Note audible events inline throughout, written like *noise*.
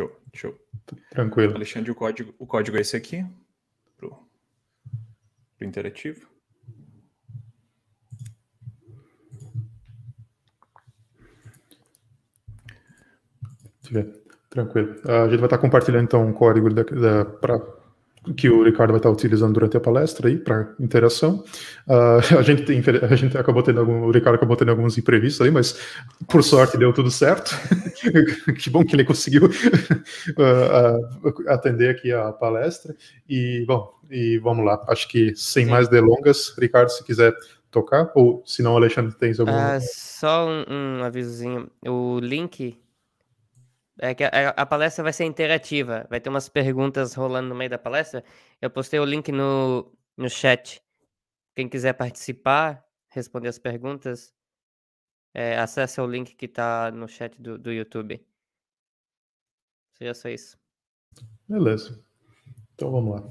Show, show. Tranquilo. Alexandre, o código, o código é esse aqui, pro, pro interativo. Tranquilo. A gente vai estar compartilhando então o um código para que o Ricardo vai estar utilizando durante a palestra aí para interação. Uh, *laughs* a gente tem, a gente acabou tendo algum, o Ricardo acabou tendo alguns imprevistos aí, mas por sorte deu tudo certo. *laughs* que bom que ele conseguiu uh, *laughs* atender aqui a palestra. E bom, e vamos lá. Acho que sem Sim. mais delongas, Ricardo, se quiser tocar ou se não, Alexandre, tens algum? Uh, só um, um avisozinho. O link é que a, é, a, palestra vai ser interativa, vai ter umas perguntas rolando no meio da palestra. Eu postei o link no, no chat. Quem quiser participar, responder as perguntas, é, acesse o link que está no chat do, do YouTube. Seria só isso. Beleza. Então vamos lá.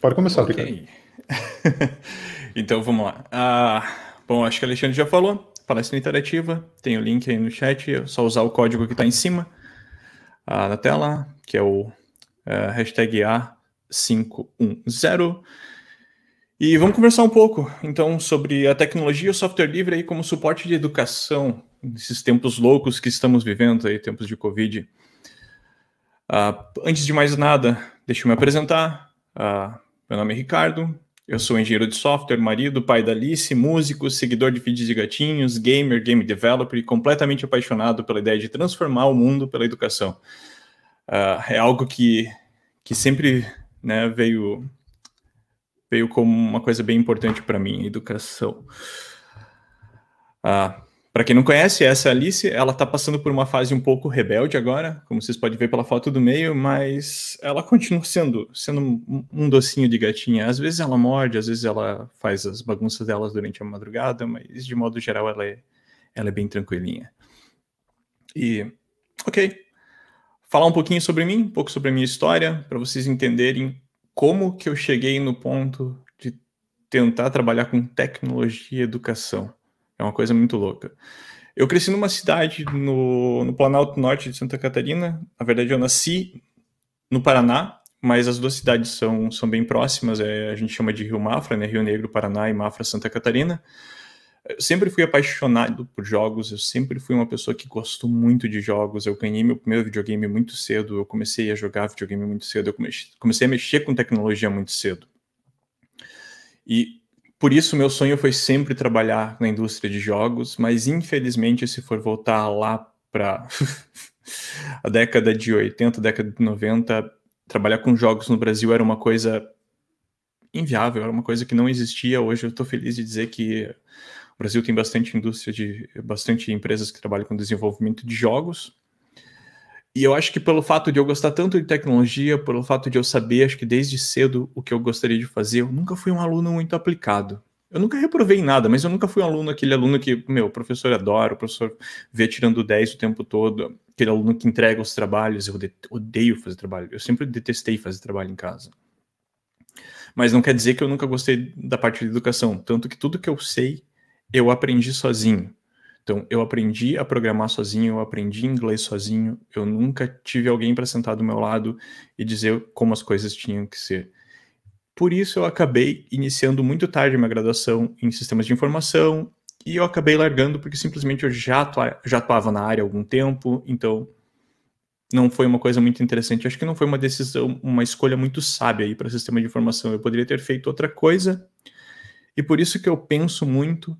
Pode começar, okay. Ricardo. *laughs* então vamos lá. Ah, bom, acho que o Alexandre já falou palestra interativa, tem o link aí no chat, é só usar o código que está em cima ah, na tela, que é o é, hashtag A510. E vamos conversar um pouco, então, sobre a tecnologia e o software livre aí como suporte de educação nesses tempos loucos que estamos vivendo aí, tempos de Covid. Ah, antes de mais nada, deixa eu me apresentar. Ah, meu nome é Ricardo, eu sou engenheiro de software, marido, pai da Alice, músico, seguidor de vídeos de gatinhos, gamer, game developer e completamente apaixonado pela ideia de transformar o mundo pela educação. Uh, é algo que, que sempre né, veio, veio como uma coisa bem importante para mim, educação. Uh, para quem não conhece, essa é Alice, ela está passando por uma fase um pouco rebelde agora, como vocês podem ver pela foto do meio, mas ela continua sendo, sendo um, um docinho de gatinha. Às vezes ela morde, às vezes ela faz as bagunças delas durante a madrugada, mas de modo geral ela é, ela é bem tranquilinha. E, ok. Falar um pouquinho sobre mim, um pouco sobre a minha história, para vocês entenderem como que eu cheguei no ponto de tentar trabalhar com tecnologia e educação. É uma coisa muito louca. Eu cresci numa cidade no, no Planalto Norte de Santa Catarina. Na verdade, eu nasci no Paraná, mas as duas cidades são, são bem próximas. É, a gente chama de Rio Mafra, né? Rio Negro, Paraná e Mafra, Santa Catarina. Eu sempre fui apaixonado por jogos, eu sempre fui uma pessoa que gostou muito de jogos. Eu ganhei meu primeiro videogame muito cedo, eu comecei a jogar videogame muito cedo, eu comecei a mexer com tecnologia muito cedo. E por isso, meu sonho foi sempre trabalhar na indústria de jogos, mas infelizmente, se for voltar lá para *laughs* a década de 80, década de 90, trabalhar com jogos no Brasil era uma coisa inviável, era uma coisa que não existia. Hoje eu estou feliz de dizer que o Brasil tem bastante indústria de bastante empresas que trabalham com desenvolvimento de jogos. E eu acho que pelo fato de eu gostar tanto de tecnologia, pelo fato de eu saber, acho que desde cedo, o que eu gostaria de fazer, eu nunca fui um aluno muito aplicado. Eu nunca reprovei em nada, mas eu nunca fui um aluno, aquele aluno que, meu, o professor adora, o professor vê tirando 10 o tempo todo, aquele aluno que entrega os trabalhos. Eu odeio fazer trabalho. Eu sempre detestei fazer trabalho em casa. Mas não quer dizer que eu nunca gostei da parte de educação. Tanto que tudo que eu sei, eu aprendi sozinho. Então, eu aprendi a programar sozinho, eu aprendi inglês sozinho, eu nunca tive alguém para sentar do meu lado e dizer como as coisas tinham que ser. Por isso, eu acabei iniciando muito tarde minha graduação em sistemas de informação e eu acabei largando porque simplesmente eu já, atua, já atuava na área há algum tempo, então não foi uma coisa muito interessante. Acho que não foi uma decisão, uma escolha muito sábia aí para sistema de informação. Eu poderia ter feito outra coisa. E por isso que eu penso muito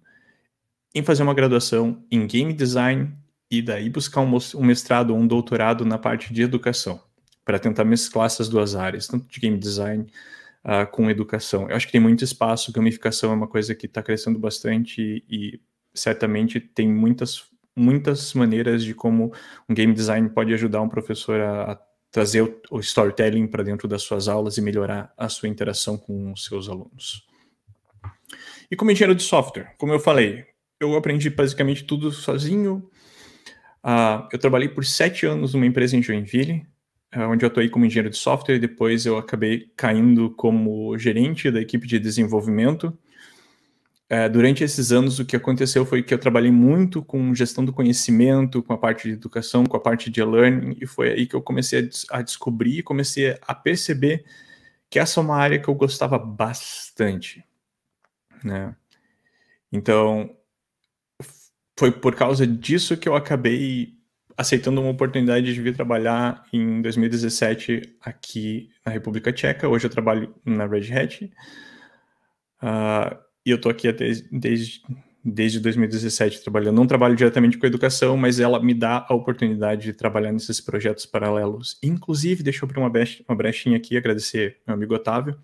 em fazer uma graduação em game design e daí buscar um mestrado ou um doutorado na parte de educação, para tentar mesclar essas duas áreas, tanto de game design uh, com educação. Eu acho que tem muito espaço, gamificação é uma coisa que está crescendo bastante e, e certamente tem muitas, muitas maneiras de como um game design pode ajudar um professor a, a trazer o, o storytelling para dentro das suas aulas e melhorar a sua interação com os seus alunos. E como engenheiro de software, como eu falei, eu aprendi basicamente tudo sozinho. Uh, eu trabalhei por sete anos numa empresa em Joinville, eh, onde eu atuei como engenheiro de software. Depois eu acabei caindo como gerente da equipe de desenvolvimento. Uh, durante esses anos, o que aconteceu foi que eu trabalhei muito com gestão do conhecimento, com a parte de educação, com a parte de e-learning, e foi aí que eu comecei a, a descobrir comecei a perceber que essa é uma área que eu gostava bastante. Né? Então, foi por causa disso que eu acabei aceitando uma oportunidade de vir trabalhar em 2017 aqui na República Tcheca. Hoje eu trabalho na Red Hat. Uh, e eu estou aqui até, desde, desde 2017 trabalhando. Não trabalho diretamente com educação, mas ela me dá a oportunidade de trabalhar nesses projetos paralelos. Inclusive, deixa eu abrir uma, brecha, uma brechinha aqui, agradecer meu amigo Otávio,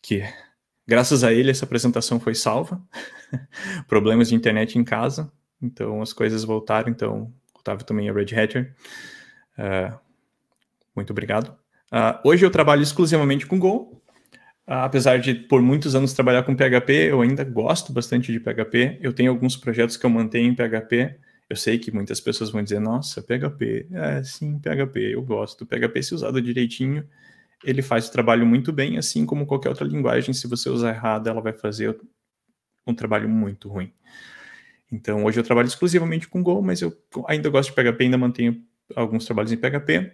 que graças a ele essa apresentação foi salva. *laughs* Problemas de internet em casa, então as coisas voltaram. Então, Otávio também é Red Hatter. Uh, ah, muito obrigado. Uh, hoje eu trabalho exclusivamente com Go. Uh, apesar de por muitos anos trabalhar com PHP, eu ainda gosto bastante de PHP. Eu tenho alguns projetos que eu mantenho em PHP. Eu sei que muitas pessoas vão dizer, nossa, PHP, é sim, PHP, eu gosto. PHP, se usado direitinho, ele faz o trabalho muito bem, assim como qualquer outra linguagem, se você usar errado, ela vai fazer um trabalho muito ruim. Então, hoje eu trabalho exclusivamente com Go, mas eu ainda gosto de PHP, ainda mantenho alguns trabalhos em PHP.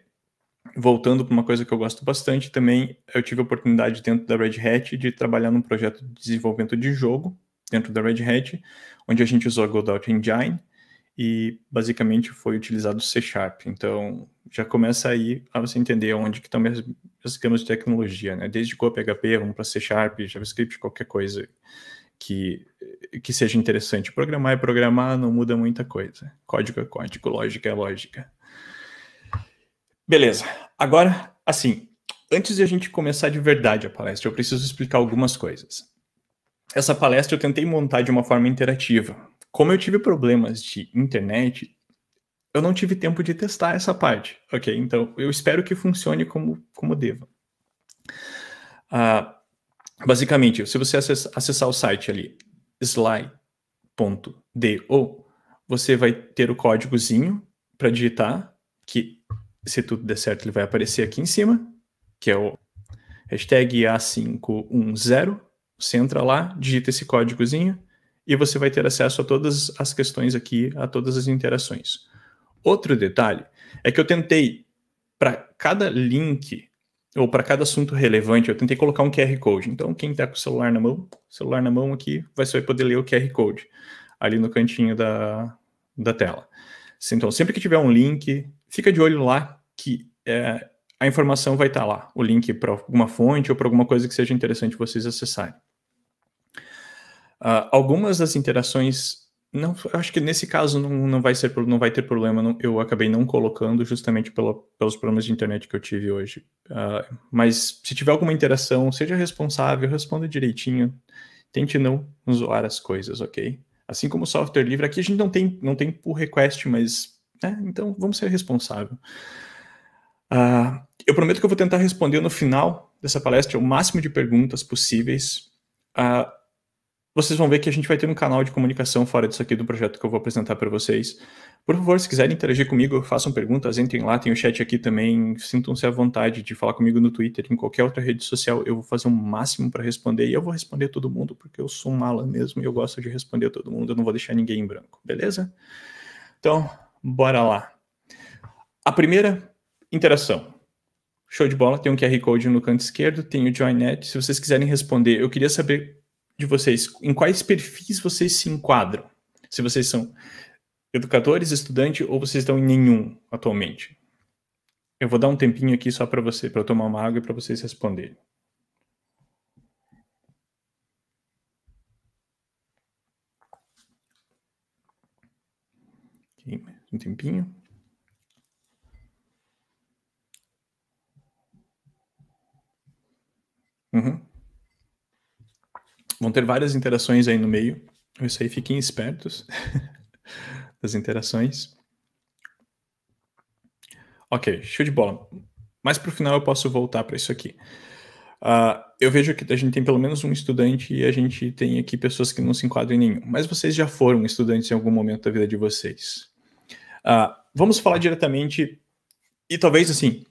Voltando para uma coisa que eu gosto bastante também, eu tive a oportunidade dentro da Red Hat de trabalhar num projeto de desenvolvimento de jogo dentro da Red Hat, onde a gente usou a Godot Engine e basicamente foi utilizado C Sharp. Então, já começa aí a você entender onde que estão as gamas de tecnologia, né? Desde Go, PHP, vamos para C Sharp, JavaScript, qualquer coisa que, que seja interessante. Programar é programar, não muda muita coisa. Código é código, lógica é lógica. Beleza. Agora, assim, antes de a gente começar de verdade a palestra, eu preciso explicar algumas coisas. Essa palestra eu tentei montar de uma forma interativa. Como eu tive problemas de internet, eu não tive tempo de testar essa parte, ok? Então, eu espero que funcione como, como deva. Uh, basicamente, se você acessar o site ali, sly.do, você vai ter o códigozinho para digitar, que se tudo der certo ele vai aparecer aqui em cima, que é o hashtag A510. Você entra lá, digita esse códigozinho e você vai ter acesso a todas as questões aqui, a todas as interações. Outro detalhe é que eu tentei, para cada link ou para cada assunto relevante, eu tentei colocar um QR Code. Então, quem está com o celular na mão, celular na mão aqui, vai só poder ler o QR Code ali no cantinho da, da tela. Então, sempre que tiver um link, fica de olho lá que é, a informação vai estar tá lá, o link para alguma fonte ou para alguma coisa que seja interessante vocês acessarem. Uh, algumas das interações não, acho que nesse caso não, não, vai, ser, não vai ter problema. Não, eu acabei não colocando justamente pelos problemas de internet que eu tive hoje. Uh, mas se tiver alguma interação, seja responsável, responda direitinho. Tente não zoar as coisas, ok? Assim como o software livre, aqui a gente não tem, não tem pull request, mas. Né? Então vamos ser responsável. Uh, eu prometo que eu vou tentar responder no final dessa palestra o máximo de perguntas possíveis. Uh, vocês vão ver que a gente vai ter um canal de comunicação fora disso aqui do projeto que eu vou apresentar para vocês. Por favor, se quiserem interagir comigo, façam perguntas, entrem lá, tem o chat aqui também. Sintam-se à vontade de falar comigo no Twitter, em qualquer outra rede social. Eu vou fazer o um máximo para responder e eu vou responder todo mundo, porque eu sou mala mesmo e eu gosto de responder todo mundo. Eu não vou deixar ninguém em branco, beleza? Então, bora lá. A primeira interação. Show de bola, tem um QR Code no canto esquerdo, tem o Join Se vocês quiserem responder, eu queria saber de vocês, em quais perfis vocês se enquadram? Se vocês são educadores, estudante ou vocês estão em nenhum atualmente? Eu vou dar um tempinho aqui só para você, para eu tomar uma água e para vocês responderem. Um tempinho. Uhum. Vão ter várias interações aí no meio. Isso aí, fiquem espertos *laughs* das interações. Ok, show de bola. Mas para o final eu posso voltar para isso aqui. Uh, eu vejo que a gente tem pelo menos um estudante e a gente tem aqui pessoas que não se enquadram em nenhum. Mas vocês já foram estudantes em algum momento da vida de vocês. Uh, vamos falar diretamente, e talvez assim,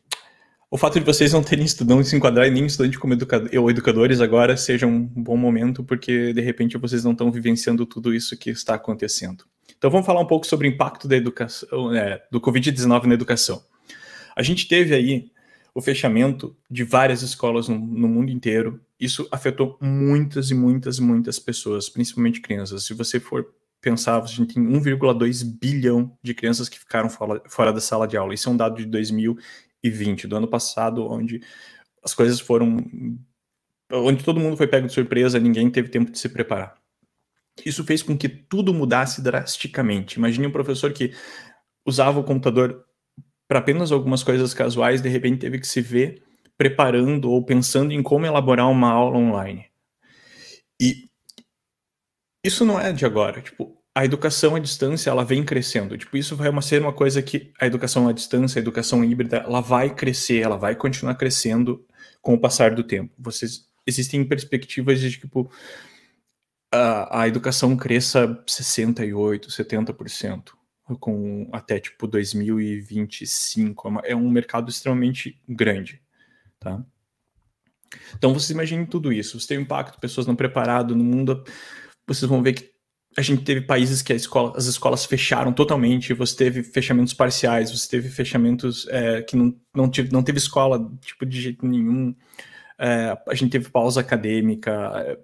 o fato de vocês não terem estudante se enquadrar e nem estudante como educador, ou educadores agora seja um bom momento, porque de repente vocês não estão vivenciando tudo isso que está acontecendo. Então vamos falar um pouco sobre o impacto da educação, é, do Covid-19 na educação. A gente teve aí o fechamento de várias escolas no, no mundo inteiro. Isso afetou muitas e muitas e muitas pessoas, principalmente crianças. Se você for pensar, a gente tem 1,2 bilhão de crianças que ficaram fora, fora da sala de aula. Isso é um dado de 2000 2020, do ano passado, onde as coisas foram. onde todo mundo foi pego de surpresa, ninguém teve tempo de se preparar. Isso fez com que tudo mudasse drasticamente. Imagine um professor que usava o computador para apenas algumas coisas casuais, de repente teve que se ver preparando ou pensando em como elaborar uma aula online. E isso não é de agora. Tipo, a educação à distância ela vem crescendo. Tipo, isso vai ser uma coisa que a educação à distância, a educação híbrida, ela vai crescer, ela vai continuar crescendo com o passar do tempo. Vocês existem perspectivas de tipo a, a educação cresça 68, 70% com até tipo 2025. É, é um mercado extremamente grande, tá? Então vocês imaginem tudo isso, você tem um impacto, pessoas não preparadas no mundo, vocês vão ver que a gente teve países que escola, as escolas fecharam totalmente, você teve fechamentos parciais, você teve fechamentos é, que não, não, tive, não teve escola tipo, de jeito nenhum, é, a gente teve pausa acadêmica, é,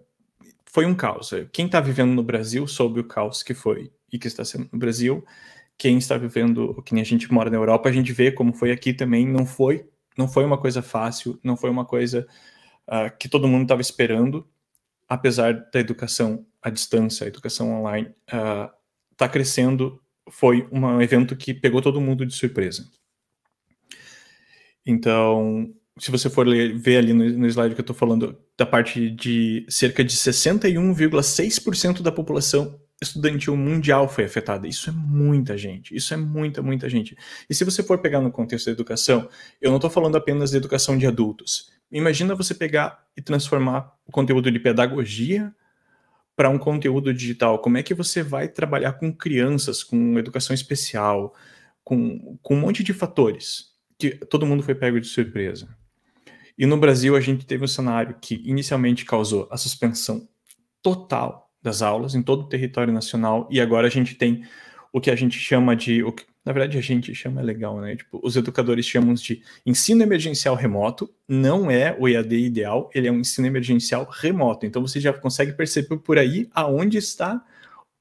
foi um caos. Quem está vivendo no Brasil soube o caos que foi e que está sendo no Brasil, quem está vivendo, que nem a gente mora na Europa, a gente vê como foi aqui também, não foi, não foi uma coisa fácil, não foi uma coisa uh, que todo mundo estava esperando, apesar da educação à distância, a educação online, está ah, uh, crescendo. Foi um evento que pegou todo mundo de surpresa. Então, se você for ler, ver ali no, no slide que eu estou falando, da parte de cerca de 61,6% da população estudantil mundial foi afetada. Isso é muita gente, isso é muita, muita gente. E se você for pegar no contexto da educação, eu não estou falando apenas da educação de adultos. Imagina você pegar e transformar o conteúdo de pedagogia para um conteúdo digital? Como é que você vai trabalhar com crianças, com educação especial, com, com um monte de fatores que todo mundo foi pego de surpresa? E no Brasil, a gente teve um cenário que inicialmente causou a suspensão total das aulas em todo o território nacional, e agora a gente tem o que a gente chama de na verdade, a gente chama é legal, né? Tipo, os educadores chamam de ensino emergencial remoto, não é o EAD ideal, ele é um ensino emergencial remoto. Então você já consegue perceber por aí aonde está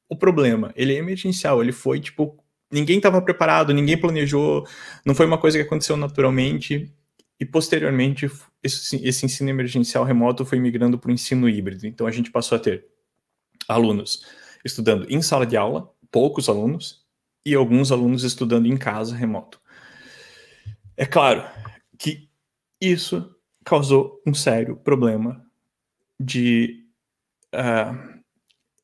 o problema. Ele é emergencial, ele foi tipo, ninguém estava preparado, ninguém planejou, não foi uma coisa que aconteceu naturalmente. E posteriormente, esse, esse ensino emergencial remoto foi migrando para o ensino híbrido. Então a gente passou a ter alunos estudando em sala de aula, poucos alunos, e alguns alunos estudando em casa, remoto. É claro que isso causou um sério problema de. Uh,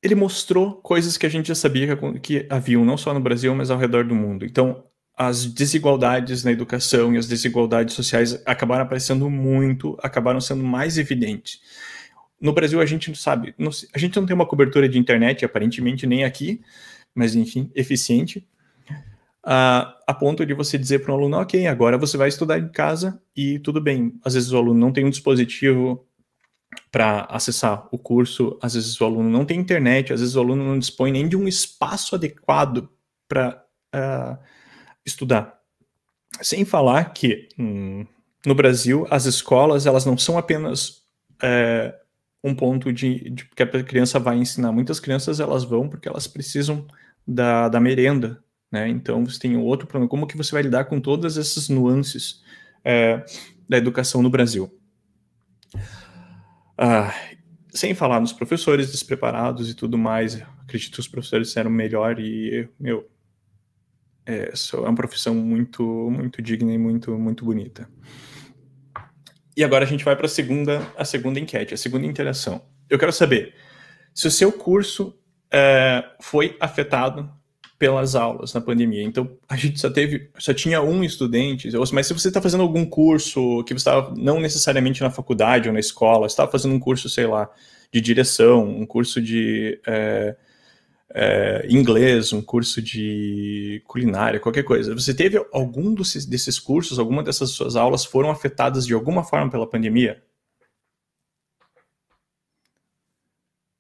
ele mostrou coisas que a gente já sabia que, que haviam não só no Brasil, mas ao redor do mundo. Então, as desigualdades na educação e as desigualdades sociais acabaram aparecendo muito, acabaram sendo mais evidentes. No Brasil, a gente não sabe, não, a gente não tem uma cobertura de internet, aparentemente, nem aqui mas enfim, eficiente, a, a ponto de você dizer para um aluno, ok, agora você vai estudar em casa e tudo bem. Às vezes o aluno não tem um dispositivo para acessar o curso, às vezes o aluno não tem internet, às vezes o aluno não dispõe nem de um espaço adequado para uh, ah, estudar. Sem falar que hum, no Brasil as escolas elas não são apenas é, um ponto de, de, que a criança vai ensinar. Muitas crianças elas vão porque elas precisam da, da merenda, né? Então você tem outro problema. Como que você vai lidar com todas essas nuances é, da educação no Brasil? Ah, sem falar nos professores despreparados e tudo mais, acredito que os professores eram melhor e, meu, é, é uma profissão muito, muito digna e muito, muito bonita. E agora a gente vai para a segunda, a segunda enquete, a segunda interação. Eu quero saber se o seu curso é, foi afetado pelas aulas na pandemia. Então, a gente só teve, só tinha um estudante. Mas se você está fazendo algum curso que você estava não necessariamente na faculdade ou na escola, estava fazendo um curso, sei lá, de direção, um curso de é, é, inglês, um curso de culinária, qualquer coisa. Você teve algum desses, desses cursos, alguma dessas suas aulas foram afetadas de alguma forma pela pandemia?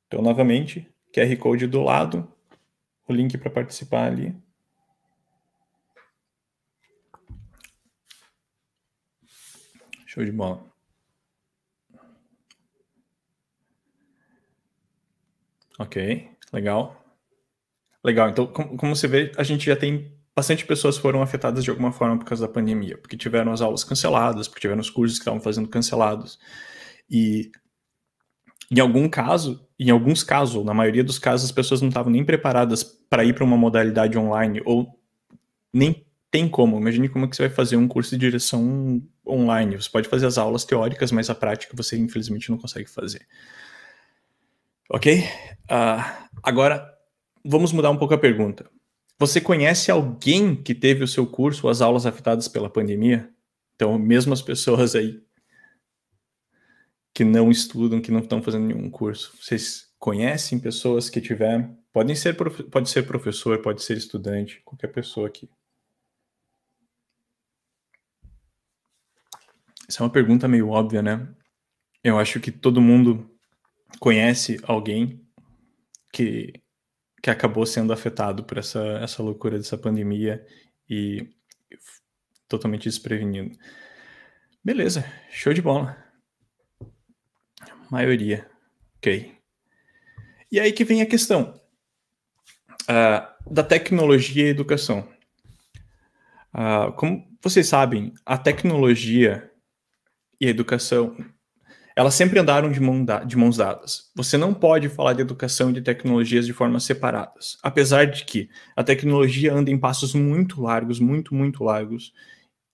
Então, novamente, QR Code do lado, o link para participar ali. Show de bola. Ok, legal. Legal, então, como, como você vê, a gente já tem bastante pessoas foram afetadas de alguma forma por causa da pandemia, porque tiveram as aulas canceladas, porque tiveram os cursos que estavam fazendo cancelados. E em algum caso, em alguns casos, ou na maioria dos casos, as pessoas não estavam nem preparadas para ir para uma modalidade online, ou nem tem como. Imagine como é que você vai fazer um curso de direção online. Você pode fazer as aulas teóricas, mas a prática você infelizmente não consegue fazer. Ok? Uh, agora, vamos mudar um pouco a pergunta. Você conhece alguém que teve o seu curso, ou as aulas afetadas pela pandemia? Então, mesmo as pessoas aí que não estudam, que não estão fazendo nenhum curso. Vocês conhecem pessoas que tiveram? Podem ser, pode ser professor, pode ser estudante, qualquer pessoa aqui. Essa é uma pergunta meio óbvia, né? Eu acho que todo mundo conhece alguém que, que acabou sendo afetado por essa, essa loucura dessa pandemia e totalmente desprevenido. Beleza, show de bola maioria. Ok. E aí que vem a questão uh, da tecnologia e educação. Uh, como vocês sabem, a tecnologia e a educação, elas sempre andaram de, mão da de mãos dadas. Você não pode falar de educação e de tecnologias de formas separadas, apesar de que a tecnologia anda em passos muito largos, muito, muito largos,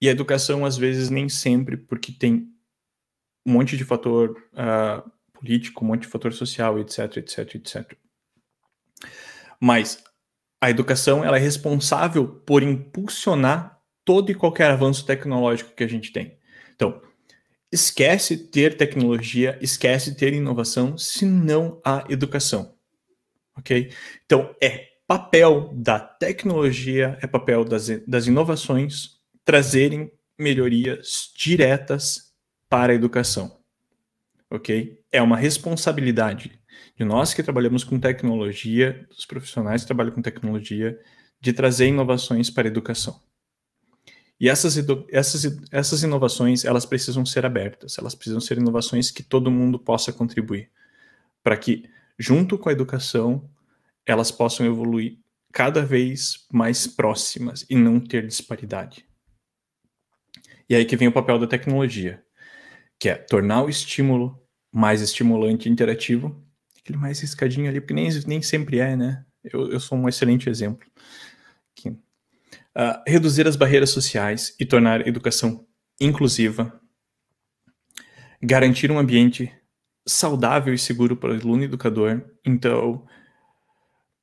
e a educação às vezes nem sempre, porque tem um monte de fator uh, político, um monte de fator social, etc, etc, etc. Mas a educação ela é responsável por impulsionar todo e qualquer avanço tecnológico que a gente tem. Então, esquece ter tecnologia, esquece ter inovação se não há educação. Ok? Então, é papel da tecnologia, é papel das, das inovações trazerem melhorias diretas para a educação. Ok? É uma responsabilidade de nós que trabalhamos com tecnologia, dos profissionais que trabalham com tecnologia, de trazer inovações para a educação. E essas, essas, essas inovações, elas precisam ser abertas, elas precisam ser inovações que todo mundo possa contribuir, para que, junto com a educação, elas possam evoluir cada vez mais próximas e não ter disparidade. E aí que vem o papel da tecnologia que é tornar o estímulo mais estimulante e interativo, aquele mais riscadinho ali, porque nem, nem sempre é, né? Eu, eu sou um excelente exemplo. Aqui. Uh, reduzir as barreiras sociais e tornar a educação inclusiva. Garantir um ambiente saudável e seguro para o aluno e educador. Então,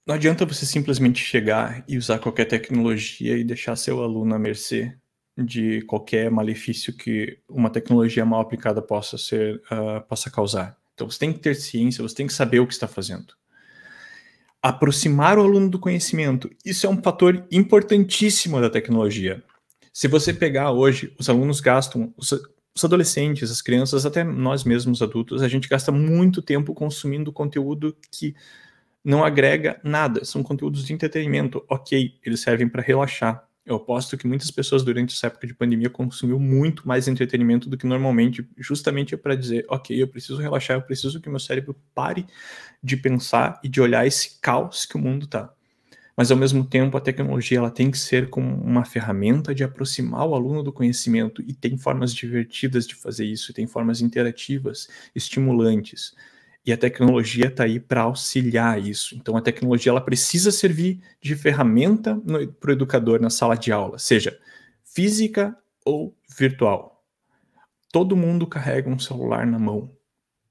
não adianta você simplesmente chegar e usar qualquer tecnologia e deixar seu aluno à mercê de qualquer malefício que uma tecnologia mal aplicada possa ser uh, possa causar. Então você tem que ter ciência, você tem que saber o que está fazendo. Aproximar o aluno do conhecimento, isso é um fator importantíssimo da tecnologia. Se você pegar hoje, os alunos gastam, os, os adolescentes, as crianças, até nós mesmos adultos, a gente gasta muito tempo consumindo conteúdo que não agrega nada, são conteúdos de entretenimento. Ok, eles servem para relaxar, eu aposto que muitas pessoas durante essa época de pandemia consumiu muito mais entretenimento do que normalmente, justamente para dizer, ok, eu preciso relaxar, eu preciso que meu cérebro pare de pensar e de olhar esse caos que o mundo está. Mas ao mesmo tempo, a tecnologia ela tem que ser como uma ferramenta de aproximar o aluno do conhecimento e tem formas divertidas de fazer isso, tem formas interativas, estimulantes e a tecnologia está aí para auxiliar isso. Então a tecnologia ela precisa servir de ferramenta para o educador na sala de aula, seja física ou virtual. Todo mundo carrega um celular na mão.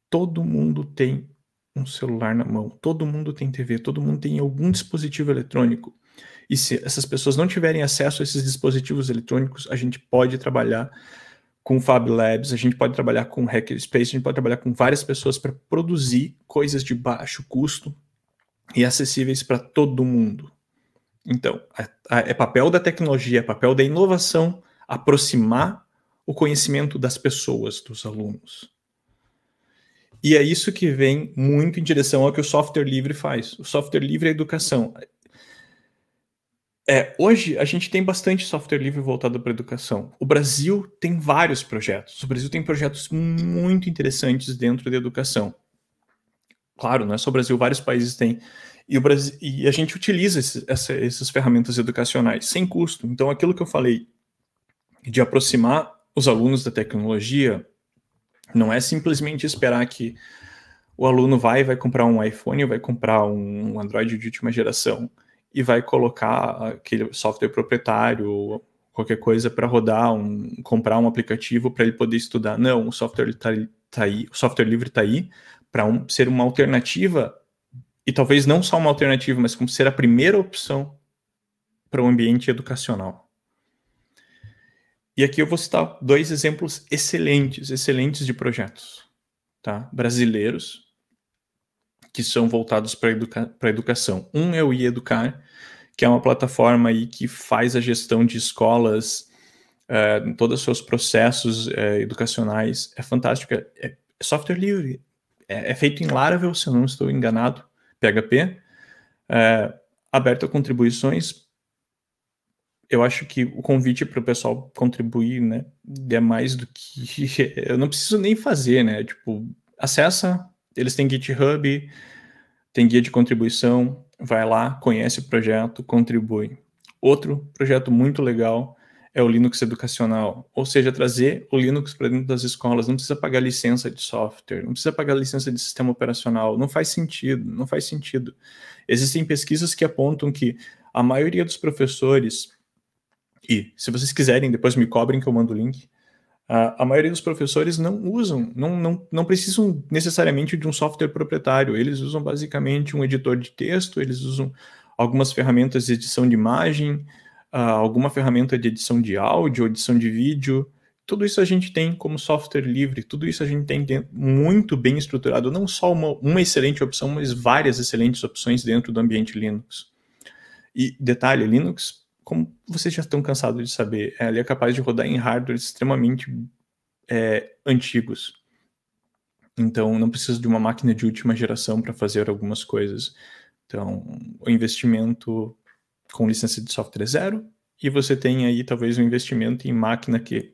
Todo mundo tem um celular na mão. Todo mundo tem TV. Todo mundo tem algum dispositivo eletrônico. E se essas pessoas não tiverem acesso a esses dispositivos eletrônicos, a gente pode trabalhar com Fab Labs, a gente pode trabalhar com Hackerspace, a gente pode trabalhar com várias pessoas para produzir coisas de baixo custo e acessíveis para todo mundo. Então, é, é papel da tecnologia, é papel da inovação aproximar o conhecimento das pessoas, dos alunos. E é isso que vem muito em direção ao que o software livre faz. O software livre é educação. É, hoje a gente tem bastante software livre voltado para educação. O Brasil tem vários projetos. O Brasil tem projetos muito interessantes dentro da educação. Claro, não é só o Brasil, vários países têm. E, o Brasil, e a gente utiliza essa, essas ferramentas educacionais sem custo. Então, aquilo que eu falei de aproximar os alunos da tecnologia não é simplesmente esperar que o aluno vai vai comprar um iPhone, vai comprar um Android de última geração e vai colocar aquele software proprietário ou qualquer coisa para rodar, um, comprar um aplicativo para ele poder estudar. Não, o software está tá aí, o software livre está aí para um, ser uma alternativa e talvez não só uma alternativa, mas como ser a primeira opção para o ambiente educacional. E aqui eu vou citar dois exemplos excelentes, excelentes de projetos, tá? Brasileiros que são voltados para educa a educação. Um é o IEducar, que é uma plataforma aí que faz a gestão de escolas, uh, todos os seus processos uh, educacionais. É fantástica, é, é software livre, é, é, feito em Laravel, se eu não estou enganado, PHP, uh, eh, aberto a contribuições. Eu acho que o convite para o pessoal contribuir, né, é mais do que *laughs* eu não preciso nem fazer, né? Tipo, acessa eles têm GitHub, tem guia de contribuição, vai lá, conhece o projeto, contribui. Outro projeto muito legal é o Linux educacional, ou seja, trazer o Linux para dentro das escolas. Não precisa pagar licença de software, não precisa pagar licença de sistema operacional. Não faz sentido, não faz sentido. Existem pesquisas que apontam que a maioria dos professores, e se vocês quiserem, depois me cobrem que eu mando o link, a, maioria dos professores não usam, não, não, não precisam necessariamente de um software proprietário. Eles usam basicamente um editor de texto, eles usam algumas ferramentas de edição de imagem, uh, alguma ferramenta de edição de áudio, edição de vídeo. Tudo isso a gente tem como software livre, tudo isso a gente tem muito bem estruturado, não só uma, uma excelente opção, mas várias excelentes opções dentro do ambiente Linux. E detalhe, Linux como vocês já estão cansados de saber, é, ele é capaz de rodar em hardware extremamente é, antigos. Então, não precisa de uma máquina de última geração para fazer algumas coisas. Então, o investimento com licença de software é zero, e você tem aí talvez um investimento em máquina que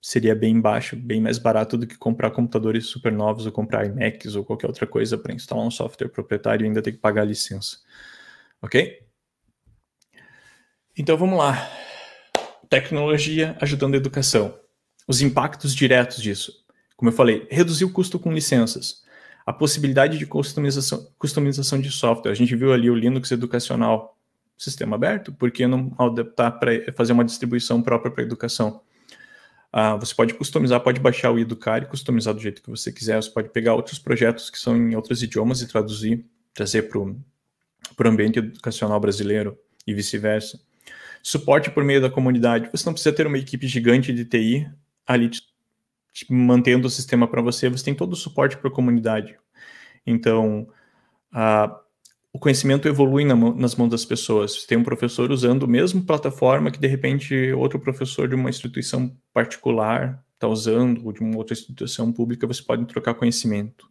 seria bem baixo, bem mais barato do que comprar computadores super novos ou comprar iMacs ou qualquer outra coisa para instalar um software proprietário e ainda ter que pagar a licença. Ok? Então vamos lá. Tecnologia ajudando a educação. Os impactos diretos disso. Como eu falei, reduzir o custo com licenças. A possibilidade de customização, customização de software. A gente viu ali o Linux educacional, sistema aberto, porque não adaptar para fazer uma distribuição própria para educação? Ah, você pode customizar, pode baixar o Educar e customizar do jeito que você quiser. Você pode pegar outros projetos que são em outros idiomas e traduzir, trazer para o ambiente educacional brasileiro e vice-versa. Suporte por meio da comunidade. Você não precisa ter uma equipe gigante de TI ali te, te mantendo o sistema para você. Você tem todo o suporte para a comunidade. Então, a, o conhecimento evolui na, nas mãos das pessoas. Você tem um professor usando a mesma plataforma que, de repente, outro professor de uma instituição particular está usando, ou de uma outra instituição pública, você pode trocar conhecimento.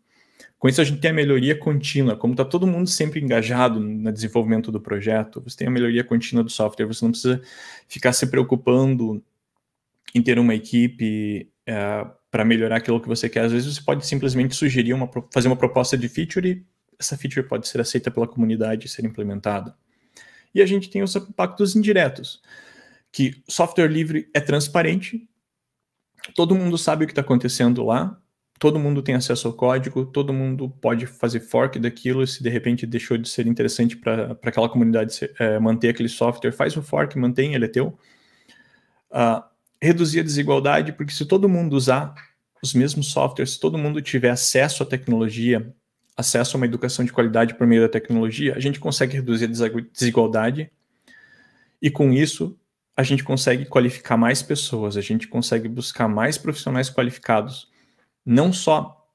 Com isso, a gente tem a melhoria contínua. Como está todo mundo sempre engajado no desenvolvimento do projeto, você tem a melhoria contínua do software, você não precisa ficar se preocupando em ter uma equipe é, eh, para melhorar aquilo que você quer. Às vezes, você pode simplesmente sugerir, uma, fazer uma proposta de feature e essa feature pode ser aceita pela comunidade e ser implementada. E a gente tem os impactos indiretos, que software livre é transparente, todo mundo sabe o que está acontecendo lá, todo mundo tem acesso ao código, todo mundo pode fazer fork daquilo, se de repente deixou de ser interessante para aquela comunidade é, manter aquele software, faz um fork, mantém, ele é teu. Uh, reduzir a desigualdade, porque se todo mundo usar os mesmos softwares, se todo mundo tiver acesso à tecnologia, acesso a uma educação de qualidade por meio da tecnologia, a gente consegue reduzir a desigualdade e com isso a gente consegue qualificar mais pessoas, a gente consegue buscar mais profissionais qualificados não só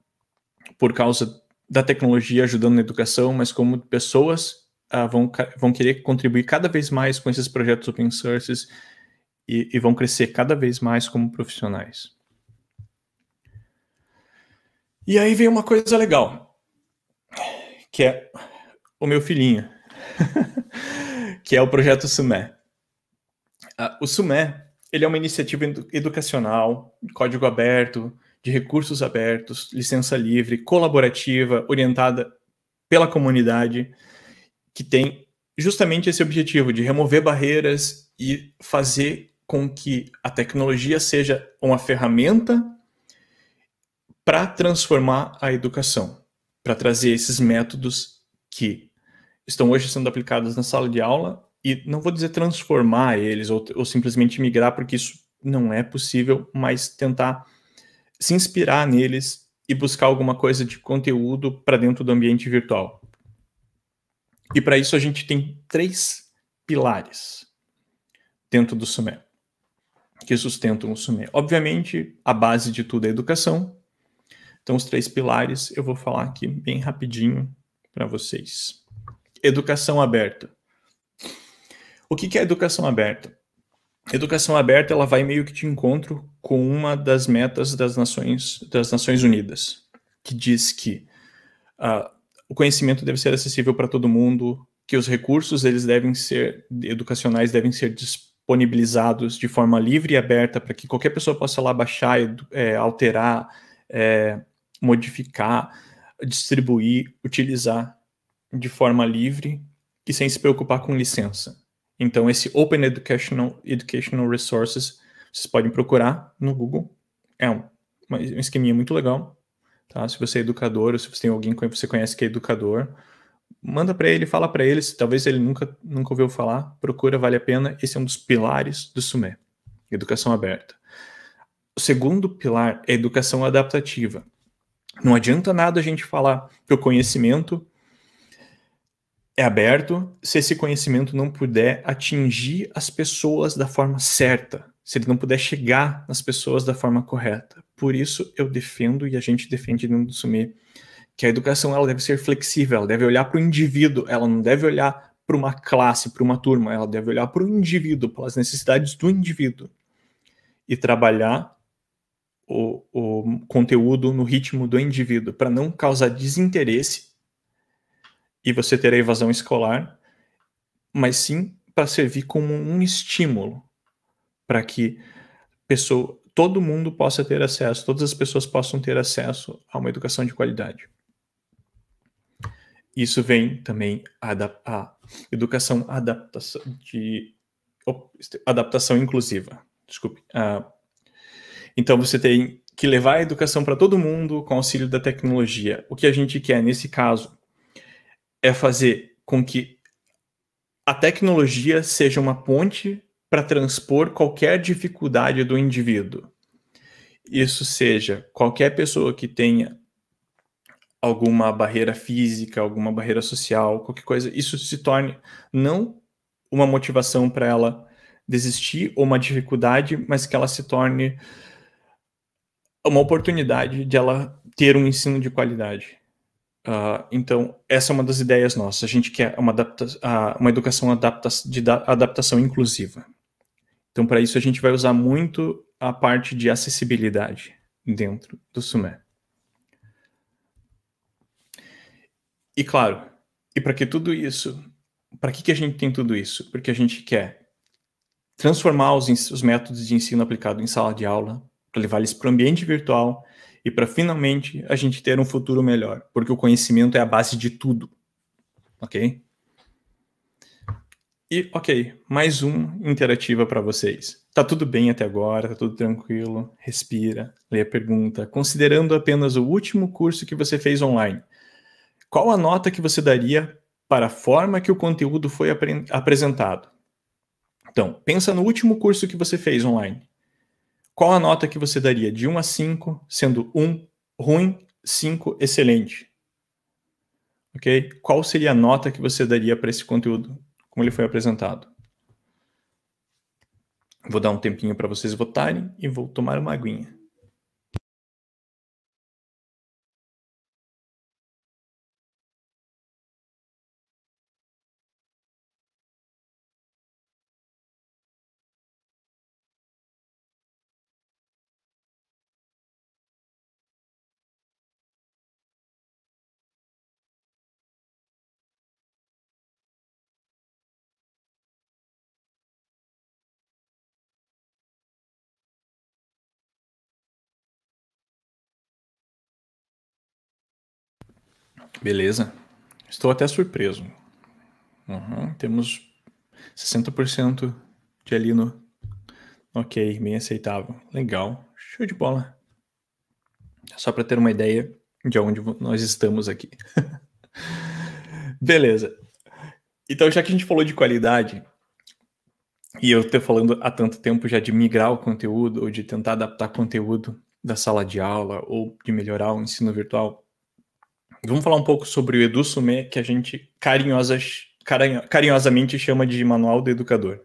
por causa da tecnologia ajudando na educação, mas como pessoas ah, vão, vão querer contribuir cada vez mais com esses projetos open sources e, e vão crescer cada vez mais como profissionais. E aí vem uma coisa legal, que é o meu filhinho, *laughs* que é o projeto Sumé. Ah, o Sumé ele é uma iniciativa educacional, código aberto, de recursos abertos, licença livre, colaborativa, orientada pela comunidade, que tem justamente esse objetivo de remover barreiras e fazer com que a tecnologia seja uma ferramenta para transformar a educação, para trazer esses métodos que estão hoje sendo aplicados na sala de aula e não vou dizer transformar eles ou, ou simplesmente migrar, porque isso não é possível, mas tentar se inspirar neles e buscar alguma coisa de conteúdo para dentro do ambiente virtual. E para isso a gente tem três pilares dentro do Sumé, que sustentam o Sumé. Obviamente, a base de tudo é a educação. Então, os três pilares eu vou falar aqui bem rapidinho para vocês. Educação aberta. O que é educação aberta? Educação aberta ela vai meio que de encontro com uma das metas das Nações, das Nações Unidas, que diz que uh, o conhecimento deve ser acessível para todo mundo, que os recursos eles devem ser educacionais devem ser disponibilizados de forma livre e aberta para que qualquer pessoa possa lá baixar, é, alterar, é, modificar, distribuir, utilizar de forma livre e sem se preocupar com licença. Então, esse Open Educational, Educational Resources vocês podem procurar no Google. É um, um esqueminha muito legal. Tá? Se você é educador, ou se você tem alguém que você conhece que é educador, manda para ele, fala para ele, se talvez ele nunca, nunca ouviu falar, procura, vale a pena. Esse é um dos pilares do SUME, educação aberta. O segundo pilar é educação adaptativa. Não adianta nada a gente falar que o conhecimento é aberto se esse conhecimento não puder atingir as pessoas da forma certa se ele não puder chegar nas pessoas da forma correta. Por isso eu defendo e a gente defende no Sumê que a educação ela deve ser flexível, ela deve olhar para o indivíduo, ela não deve olhar para uma classe, para uma turma, ela deve olhar para o indivíduo, pelas necessidades do indivíduo e trabalhar o, o conteúdo no ritmo do indivíduo para não causar desinteresse e você ter a evasão escolar, mas sim para servir como um estímulo para que pessoa, todo mundo possa ter acesso, todas as pessoas possam ter acesso a uma educação de qualidade. Isso vem também a educação adaptação de adaptação inclusiva. Desculpe. Uh, então você tem que levar a educação para todo mundo com auxílio da tecnologia. O que a gente quer nesse caso é fazer com que a tecnologia seja uma ponte para transpor qualquer dificuldade do indivíduo. Isso seja qualquer pessoa que tenha alguma barreira física, alguma barreira social, qualquer coisa, isso se torne não uma motivação para ela desistir ou uma dificuldade, mas que ela se torne uma oportunidade de ela ter um ensino de qualidade. Uh, então, essa é uma das ideias nossas. A gente quer uma, adapta uh, uma educação adapta de adaptação inclusiva. Então, para isso, a gente vai usar muito a parte de acessibilidade dentro do Sumé. E claro, e para que tudo isso? Para que, que a gente tem tudo isso? Porque a gente quer transformar os, os métodos de ensino aplicado em sala de aula, para levar eles para o ambiente virtual e para finalmente a gente ter um futuro melhor, porque o conhecimento é a base de tudo, ok? E ok, mais um interativa para vocês. Tá tudo bem até agora, tá tudo tranquilo, respira, lê a pergunta. Considerando apenas o último curso que você fez online, qual a nota que você daria para a forma que o conteúdo foi apre apresentado? Então, pensa no último curso que você fez online. Qual a nota que você daria de 1 a 5, sendo 1 ruim, 5 excelente? Ok? Qual seria a nota que você daria para esse conteúdo? como ele foi apresentado. Vou dar um tempinho para vocês votarem e vou tomar uma aguinha. Beleza. Estou até surpreso. Uhum. Temos 60% de ali no. Ok, bem aceitável. Legal. Show de bola. Só para ter uma ideia de onde nós estamos aqui. *laughs* Beleza. Então, já que a gente falou de qualidade, e eu estou falando há tanto tempo já de migrar o conteúdo, ou de tentar adaptar conteúdo da sala de aula, ou de melhorar o ensino virtual, Vamos falar um pouco sobre o Edu Sumé, que a gente carinhosas, carinho, carinhosamente chama de Manual do Educador.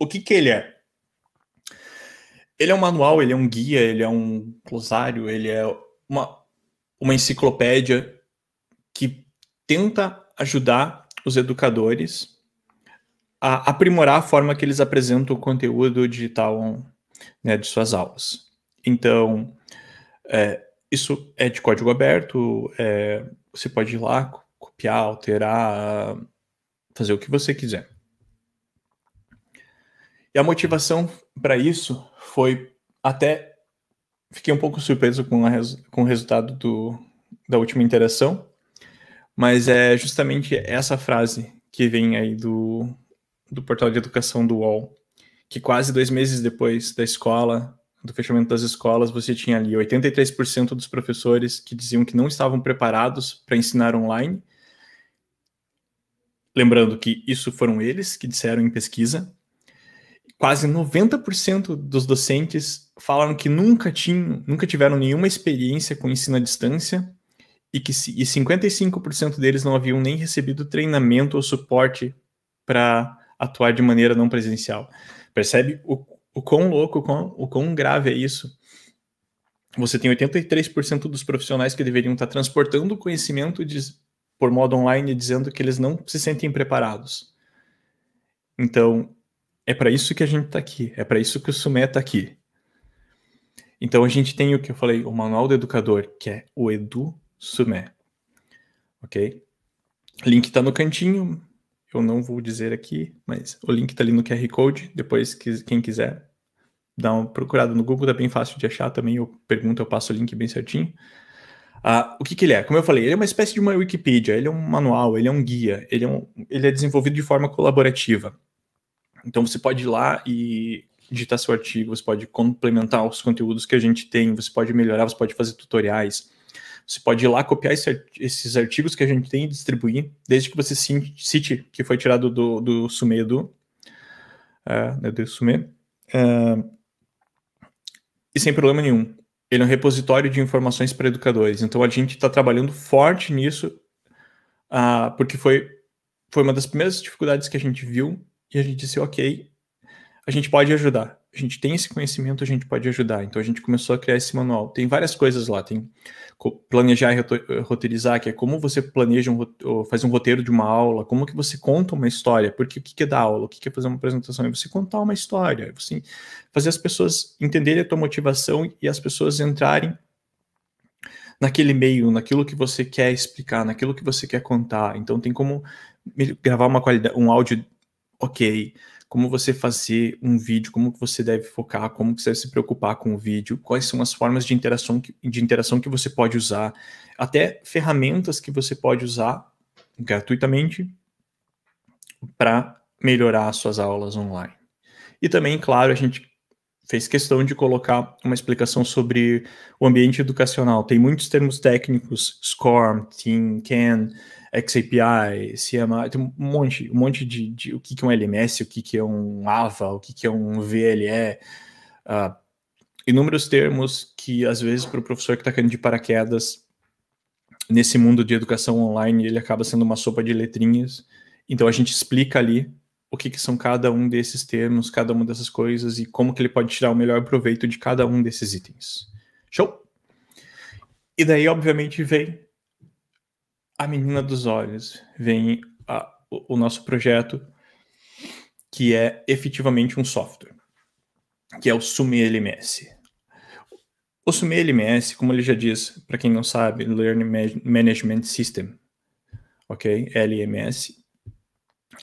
O que, que ele é? Ele é um manual, ele é um guia, ele é um glosário, ele é uma, uma enciclopédia que tenta ajudar os educadores a aprimorar a forma que eles apresentam o conteúdo digital né, de suas aulas. Então, é, isso é de código aberto, é, você pode ir lá, copiar, alterar, fazer o que você quiser. E a motivação para isso foi até. Fiquei um pouco surpreso com, res, com o resultado do, da última interação, mas é justamente essa frase que vem aí do, do portal de educação do UOL, que quase dois meses depois da escola do fechamento das escolas, você tinha ali 83% dos professores que diziam que não estavam preparados para ensinar online. Lembrando que isso foram eles que disseram em pesquisa. Quase 90% dos docentes falaram que nunca tinham, nunca tiveram nenhuma experiência com ensino à distância e que e 55% deles não haviam nem recebido treinamento ou suporte para atuar de maneira não presencial. Percebe o o quão louco, o quão, o quão grave é isso. Você tem 83% dos profissionais que deveriam estar transportando conhecimento de, por modo online, dizendo que eles não se sentem preparados. Então, é para isso que a gente está aqui, é para isso que o Sumé está aqui. Então, a gente tem o que eu falei, o Manual do Educador, que é o Edu Sumé. Ok? Link está no cantinho, eu não vou dizer aqui, mas o link está ali no QR Code. Depois, quem quiser, dá uma procurada no Google, é bem fácil de achar também. Eu pergunto, eu passo o link bem certinho. Ah, o que, que, ele é? Como eu falei, ele é uma espécie de uma Wikipedia, ele é um manual, ele é um guia, ele é, um, ele é desenvolvido de forma colaborativa. Então você pode ir lá e digitar seu artigo, você pode complementar os conteúdos que a gente tem, você pode melhorar, você pode fazer tutoriais, você pode ir lá copiar esses artigos que a gente tem e distribuir, desde que você cite que foi tirado do, do é, né, do Sume. Uh, e sem problema nenhum. Ele é um repositório de informações para educadores. Então a gente está trabalhando forte nisso, uh, porque foi, foi uma das primeiras dificuldades que a gente viu e a gente disse, ok, a gente pode ajudar a gente tem esse conhecimento, a gente pode ajudar. Então a gente começou a criar esse manual. Tem várias coisas lá, tem planejar e roteirizar, que é como você planeja um, faz um roteiro de uma aula, como que você conta uma história, porque o que é dar aula, o que é fazer uma apresentação, é você contar uma história, é você fazer as pessoas entenderem a tua motivação e as pessoas entrarem naquele meio, naquilo que você quer explicar, naquilo que você quer contar. Então tem como gravar uma qualidade, um áudio ok, como você fazer um vídeo, como que você deve focar, como que você deve se preocupar com o vídeo, quais são as formas de interação que, de interação que você pode usar, até ferramentas que você pode usar gratuitamente para melhorar suas aulas online. E também, claro, a gente fez questão de colocar uma explicação sobre o ambiente educacional. Tem muitos termos técnicos, SCORM, TIN, CAN, XAPI, CMI, tem um monte, um monte de, de o que, que é um LMS, o que, que é um AVA, o que, que é um VLE, uh, ah, inúmeros termos que, às vezes, para o professor que está caindo de paraquedas, nesse mundo de educação online, ele acaba sendo uma sopa de letrinhas. Então, a gente explica ali o que, que são cada um desses termos, cada uma dessas coisas e como que ele pode tirar o melhor proveito de cada um desses itens. Show? E daí, obviamente, vem a menina dos olhos, vem a, o, o nosso projeto, que é efetivamente um software, que é o Sumi LMS. O Sumi LMS, como ele já diz, para quem não sabe, Learning Management System, ok? LMS.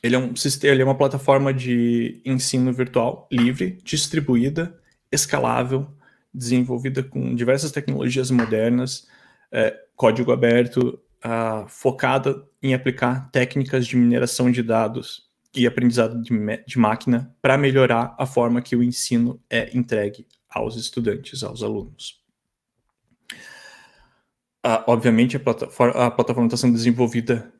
Ele é, um, ele é uma plataforma de ensino virtual livre, distribuída, escalável, desenvolvida com diversas tecnologias modernas, é, código aberto, uh, focada em aplicar técnicas de mineração de dados e aprendizado de, de máquina para melhorar a forma que o ensino é entregue aos estudantes, aos alunos. Uh, obviamente, a, plataforma, a plataforma está sendo desenvolvida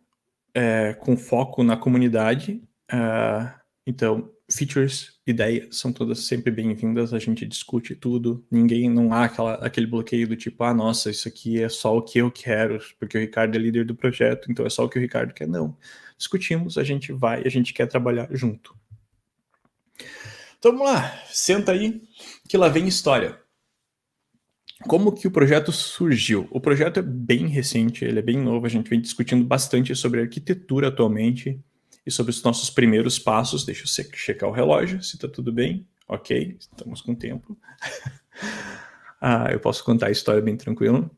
é, com foco na comunidade, uh, então features, ideias são todas sempre bem-vindas, a gente discute tudo, ninguém, não há aquela, aquele bloqueio do tipo, ah, nossa, isso aqui é só o que eu quero, porque o Ricardo é líder do projeto, então é só o que o Ricardo quer. Não. Discutimos, a gente vai, a gente quer trabalhar junto. Então vamos lá, senta aí, que lá vem história. Como que o projeto surgiu? O projeto é bem recente, ele é bem novo, a gente vem discutindo bastante sobre arquitetura atualmente, e sobre os nossos primeiros passos. Deixa eu checar o relógio, se está tudo bem. Ok, estamos com tempo. *laughs* ah, eu posso contar a história bem tranquilo.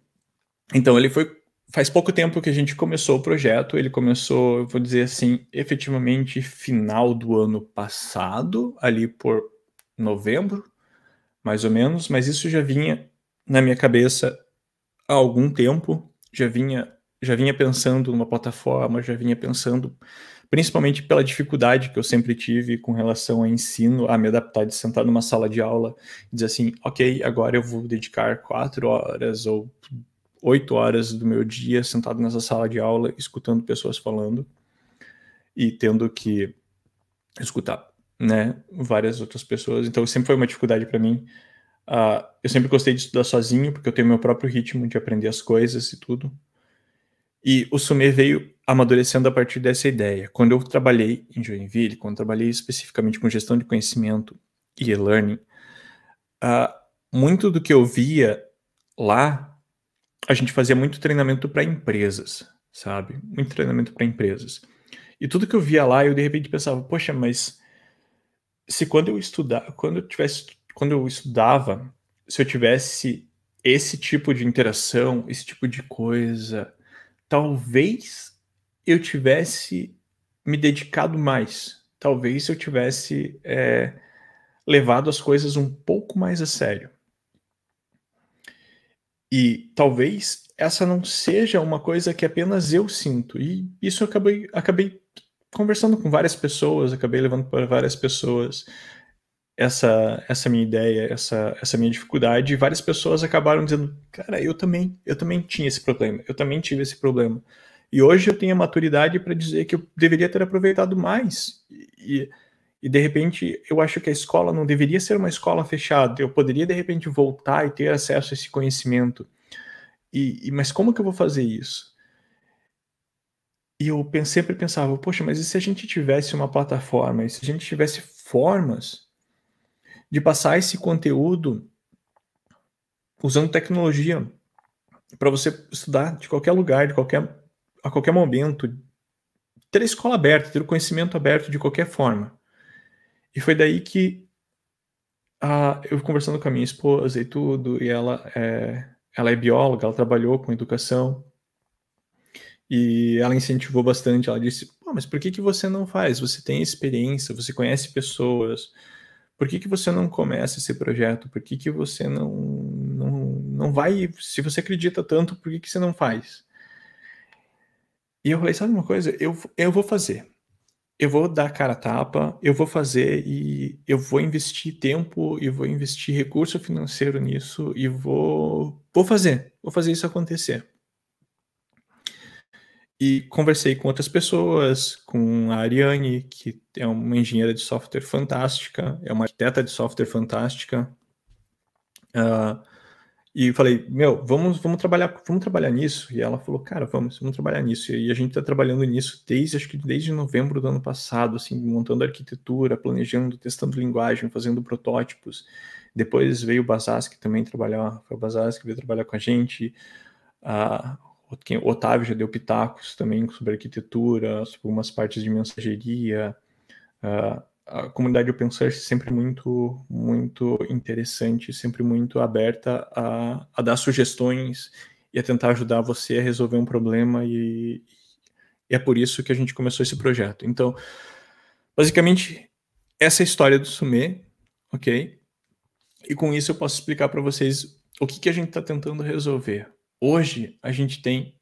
Então, ele foi. Faz pouco tempo que a gente começou o projeto. Ele começou, eu vou dizer assim, efetivamente final do ano passado, ali por novembro, mais ou menos. Mas isso já vinha na minha cabeça há algum tempo. Já vinha, já vinha pensando numa plataforma, já vinha pensando principalmente pela dificuldade que eu sempre tive com relação a ensino, a me adaptar de sentar numa sala de aula e dizer assim, ok, agora eu vou dedicar quatro horas ou oito horas do meu dia sentado nessa sala de aula, escutando pessoas falando e tendo que escutar, né, várias outras pessoas. Então sempre foi uma dificuldade para mim. Uh, eu sempre gostei de estudar sozinho porque eu tenho meu próprio ritmo de aprender as coisas e tudo. E o Sumer veio amadurecendo a partir dessa ideia. Quando eu trabalhei em Joinville, quando trabalhei especificamente com gestão de conhecimento e e-learning, uh, muito do que eu via lá, a gente fazia muito treinamento para empresas, sabe? Muito treinamento para empresas. E tudo que eu via lá, eu de repente pensava, poxa, mas se quando eu estudar, quando eu tivesse, quando eu estudava, se eu tivesse esse tipo de interação, esse tipo de coisa, talvez eu tivesse me dedicado mais. Talvez eu tivesse é, levado as coisas um pouco mais a sério. E talvez essa não seja uma coisa que apenas eu sinto. E isso eu acabei, acabei conversando com várias pessoas, acabei levando para várias pessoas essa, essa minha ideia, essa, essa minha dificuldade, e várias pessoas acabaram dizendo: Cara, eu também, eu também tinha esse problema, eu também tive esse problema. E hoje eu tenho a maturidade para dizer que eu deveria ter aproveitado mais. E, e de repente eu acho que a escola não deveria ser uma escola fechada, eu poderia de repente voltar e ter acesso a esse conhecimento. E, e mas como que eu vou fazer isso? E eu sempre pensava, poxa, mas e se a gente tivesse uma plataforma, e se a gente tivesse formas de passar esse conteúdo usando tecnologia para você estudar de qualquer lugar, de qualquer a qualquer momento, ter a escola aberta, ter o conhecimento aberto de qualquer forma. E foi daí que ah, eu conversando com a minha esposa e tudo, e ela é, ela é bióloga, ela trabalhou com educação, e ela incentivou bastante, ela disse, mas por que, que você não faz? Você tem experiência, você conhece pessoas, por que, que você não começa esse projeto? Por que, que você não, não, não vai? Se você acredita tanto, por que, que você não faz? E eu falei, sabe uma coisa? Eu, eu vou fazer. Eu vou dar cara a tapa, eu vou fazer e eu vou investir tempo e vou investir recurso financeiro nisso e vou, vou fazer, vou fazer isso acontecer. E conversei com outras pessoas, com a Ariane, que é uma engenheira de software fantástica, é uma arquiteta de software fantástica. Uh, e falei, meu, vamos, vamos trabalhar, vamos trabalhar nisso. E ela falou, cara, vamos, vamos trabalhar nisso. E a gente está trabalhando nisso desde, acho que desde novembro do ano passado, assim, montando arquitetura, planejando, testando linguagem, fazendo protótipos. Depois veio o Basaski também trabalhar, foi o que veio trabalhar com a gente. Uh, o Otávio já deu pitacos também sobre arquitetura, sobre algumas partes de mensageria. Uh, a comunidade open source é sempre muito, muito interessante, sempre muito aberta a, a, dar sugestões e a tentar ajudar você a resolver um problema e, e é por isso que a gente começou esse projeto. Então, basicamente, essa é a história do Sumê, ok? E com isso eu posso explicar para vocês o que, que a gente está tentando resolver. Hoje a gente tem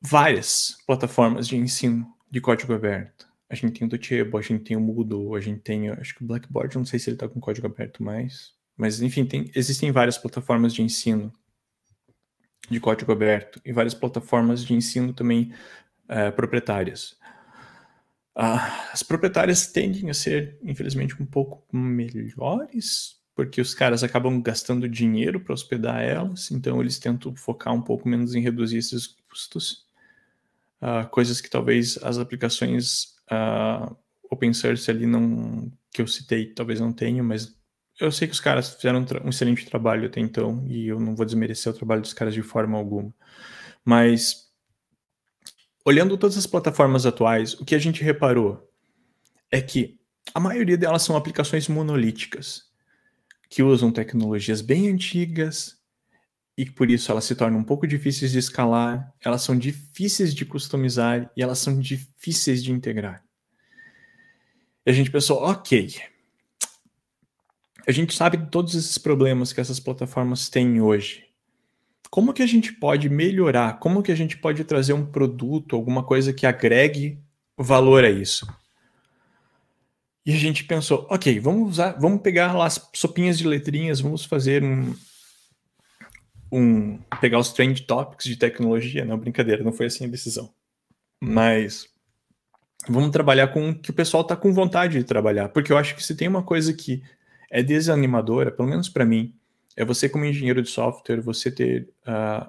várias plataformas de ensino de código aberto. A gente tem o Docebo, a gente tem o Moodle, a gente tem, acho que o Blackboard, não sei se ele está com código aberto mais, mas enfim, tem, existem várias plataformas de ensino de código aberto e várias plataformas de ensino também uh, proprietárias. Uh, as proprietárias tendem a ser, infelizmente, um pouco melhores porque os caras acabam gastando dinheiro para hospedar elas, então eles tentam focar um pouco menos em reduzir esses custos. Uh, coisas que talvez as aplicações uh, open source ali não que eu citei talvez não tenham, mas eu sei que os caras fizeram um, um excelente trabalho até então e eu não vou desmerecer o trabalho dos caras de forma alguma. Mas olhando todas as plataformas atuais, o que a gente reparou é que a maioria delas são aplicações monolíticas que usam tecnologias bem antigas e que por isso elas se tornam um pouco difíceis de escalar, elas são difíceis de customizar e elas são difíceis de integrar. E a gente pensou, ok, a gente sabe de todos esses problemas que essas plataformas têm hoje. Como que a gente pode melhorar? Como que a gente pode trazer um produto, alguma coisa que agregue valor a isso? E a gente pensou, ok, vamos usar, vamos pegar lá as sopinhas de letrinhas, vamos fazer um, um pegar os trend topics de tecnologia, não né? brincadeira, não foi assim a decisão. Mas vamos trabalhar com o que o pessoal está com vontade de trabalhar, porque eu acho que se tem uma coisa que é desanimadora, pelo menos para mim, é você como engenheiro de software, você ter uh,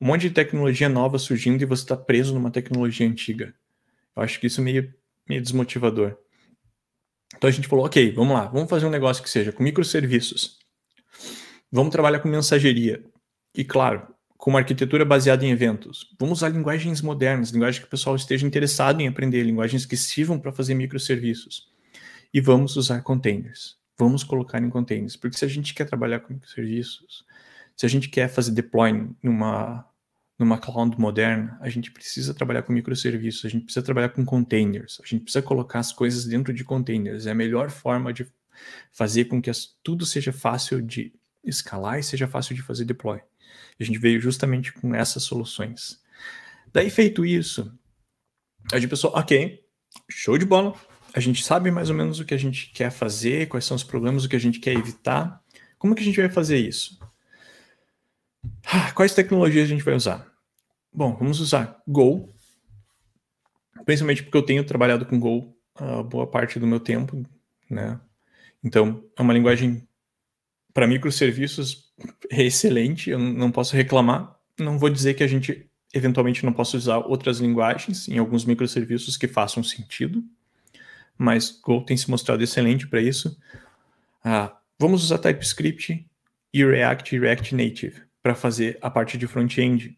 um monte de tecnologia nova surgindo e você está preso numa tecnologia antiga. Eu acho que isso é meio, meio desmotivador. Então a gente falou, ok, vamos lá, vamos fazer um negócio que seja com microserviços. Vamos trabalhar com mensageria. E claro, com uma arquitetura baseada em eventos. Vamos usar linguagens modernas, linguagens que o pessoal esteja interessado em aprender, linguagens que sirvam para fazer microserviços. E vamos usar containers. Vamos colocar em containers, porque se a gente quer trabalhar com microserviços, se a gente quer fazer deploy numa numa cloud moderna, a gente precisa trabalhar com microserviços, a gente precisa trabalhar com containers, a gente precisa colocar as coisas dentro de containers. É a melhor forma de fazer com que as, tudo seja fácil de escalar e seja fácil de fazer deploy. A gente veio justamente com essas soluções. Daí feito isso, a gente pensou, ok, show de bola. A gente sabe mais ou menos o que a gente quer fazer, quais são os problemas, o que a gente quer evitar. Como que a gente vai fazer isso? Ah, quais tecnologias a gente vai usar? Bom, vamos usar Go, principalmente porque eu tenho trabalhado com Go a ah, boa parte do meu tempo, né? Então, é uma linguagem para microserviços *laughs* excelente, eu não posso reclamar. Não vou dizer que a gente eventualmente não possa usar outras linguagens em alguns microserviços que façam sentido, mas Go tem se mostrado excelente para isso. Ah, vamos usar TypeScript e React e React Native para fazer a parte de front-end.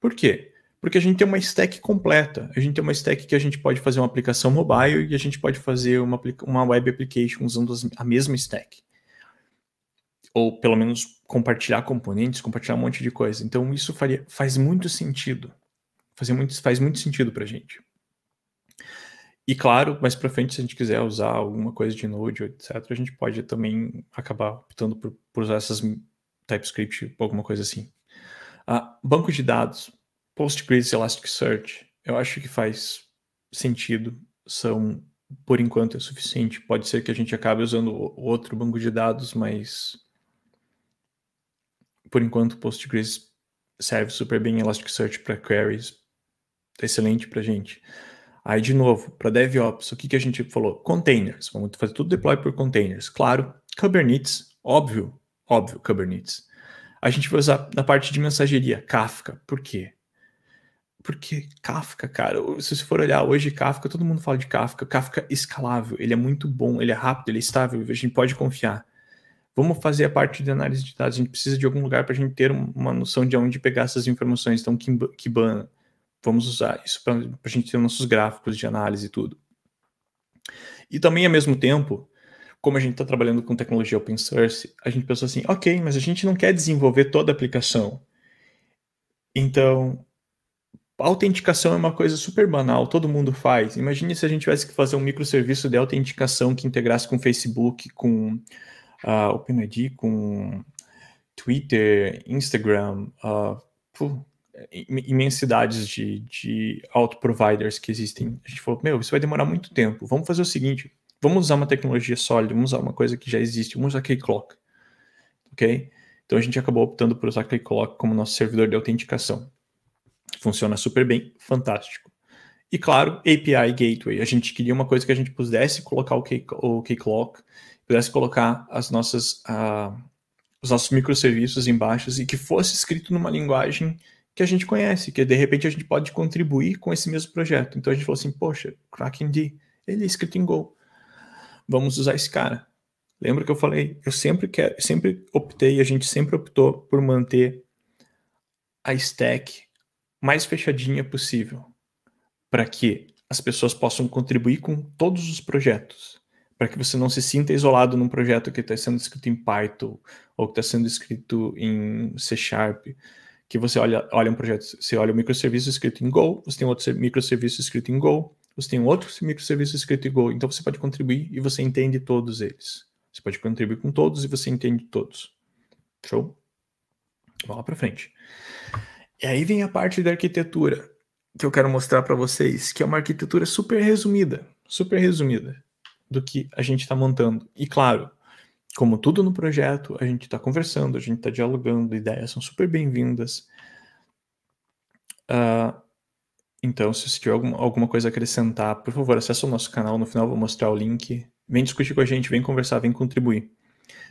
Por quê? Porque a gente tem uma stack completa. A gente tem uma stack que a gente pode fazer uma aplicação mobile e a gente pode fazer uma, uma web application usando a mesma stack. Ou pelo menos compartilhar componentes, compartilhar um monte de coisa. Então isso faria, faz muito sentido. Faz muito, faz muito sentido para a gente. E claro, mais para frente, se a gente quiser usar alguma coisa de Node, etc., a gente pode também acabar optando por, por usar essas TypeScript, alguma coisa assim. Ah, banco de dados, Postgres e Elasticsearch, eu acho que faz sentido, são, por enquanto, é suficiente. Pode ser que a gente acabe usando outro banco de dados, mas por enquanto Postgres serve super bem, Elasticsearch para queries, excelente para gente. Aí, de novo, para DevOps, o que, que a gente falou? Containers. Vamos fazer tudo deploy por containers. Claro, Kubernetes, óbvio. Óbvio, Kubernetes. A gente vai usar na parte de mensageria, Kafka. Por quê? Porque Kafka, cara, se você for olhar hoje Kafka, todo mundo fala de Kafka. Kafka é escalável, ele é muito bom, ele é rápido, ele é estável, a gente pode confiar. Vamos fazer a parte de análise de dados. A gente precisa de algum lugar para a gente ter uma noção de onde pegar essas informações. Então, Kibana, vamos usar isso para a gente ter nossos gráficos de análise e tudo. E também, ao mesmo tempo, como a gente está trabalhando com tecnologia open source, a gente pensou assim, ok, mas a gente não quer desenvolver toda a aplicação. Então, autenticação é uma coisa super banal, todo mundo faz. Imagine se a gente tivesse que fazer um microserviço de autenticação que integrasse com Facebook, com uh, OpenID, com Twitter, Instagram, uh, ah, puh, imensidades de, de auto-providers que existem. A gente falou, meu, isso vai demorar muito tempo. Vamos fazer o seguinte, Vamos usar uma tecnologia sólida, vamos usar uma coisa que já existe, vamos usar Keycloak, ok? Então a gente acabou optando por usar Keycloak como nosso servidor de autenticação. Funciona super bem, fantástico. E claro, API Gateway. A gente queria uma coisa que a gente pudesse colocar o, K-Clock, Keycloak, pudesse colocar as nossas, uh, os nossos microserviços embaixo e que fosse escrito numa linguagem que a gente conhece, que de repente a gente pode contribuir com esse mesmo projeto. Então a gente falou assim, poxa, Kraken D, ele é escrito em Go vamos usar esse cara. Lembra que eu falei? Eu sempre quero, sempre optei, a gente sempre optou por manter a stack mais fechadinha possível, para que as pessoas possam contribuir com todos os projetos, para que você não se sinta isolado num projeto que está sendo escrito em Python ou que está sendo escrito em C Sharp, que você olha, olha um projeto, você olha um microserviço escrito em Go, você tem outro microserviço escrito em Go, você tem outros outro microserviço escrito em Go, então você pode contribuir e você entende todos eles. Você pode contribuir com todos e você entende todos. Show? Vamos lá para frente. E aí vem a parte da arquitetura que eu quero mostrar para vocês, que é uma arquitetura super resumida, super resumida do que a gente está montando. E claro, como tudo no projeto, a gente está conversando, a gente está dialogando, ideias são super bem-vindas. Uh, então, se você tiver algum, alguma coisa a acrescentar, por favor, acesse o nosso canal. No final, vou mostrar o link. Vem discutir com a gente, vem conversar, vem contribuir.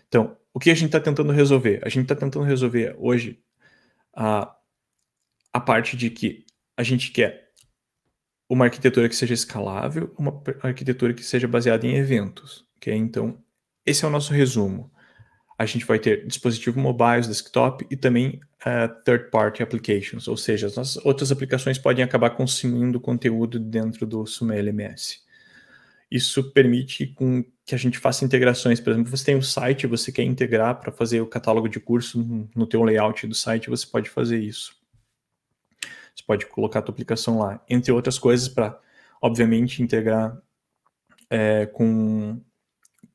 Então, o que a gente está tentando resolver? A gente está tentando resolver hoje a, a parte de que a gente quer uma arquitetura que seja escalável, uma arquitetura que seja baseada em eventos. Okay? Então, esse é o nosso resumo a gente vai ter dispositivo mobile, desktop e também uh, eh, third-party applications, ou seja, as nossas outras aplicações podem acabar consumindo conteúdo dentro do Sumo LMS. Isso permite com que a gente faça integrações, por exemplo, você tem um site, você quer integrar para fazer o catálogo de curso no teu layout do site, você pode fazer isso. Você pode colocar a tua aplicação lá, entre outras coisas para, obviamente, integrar é, com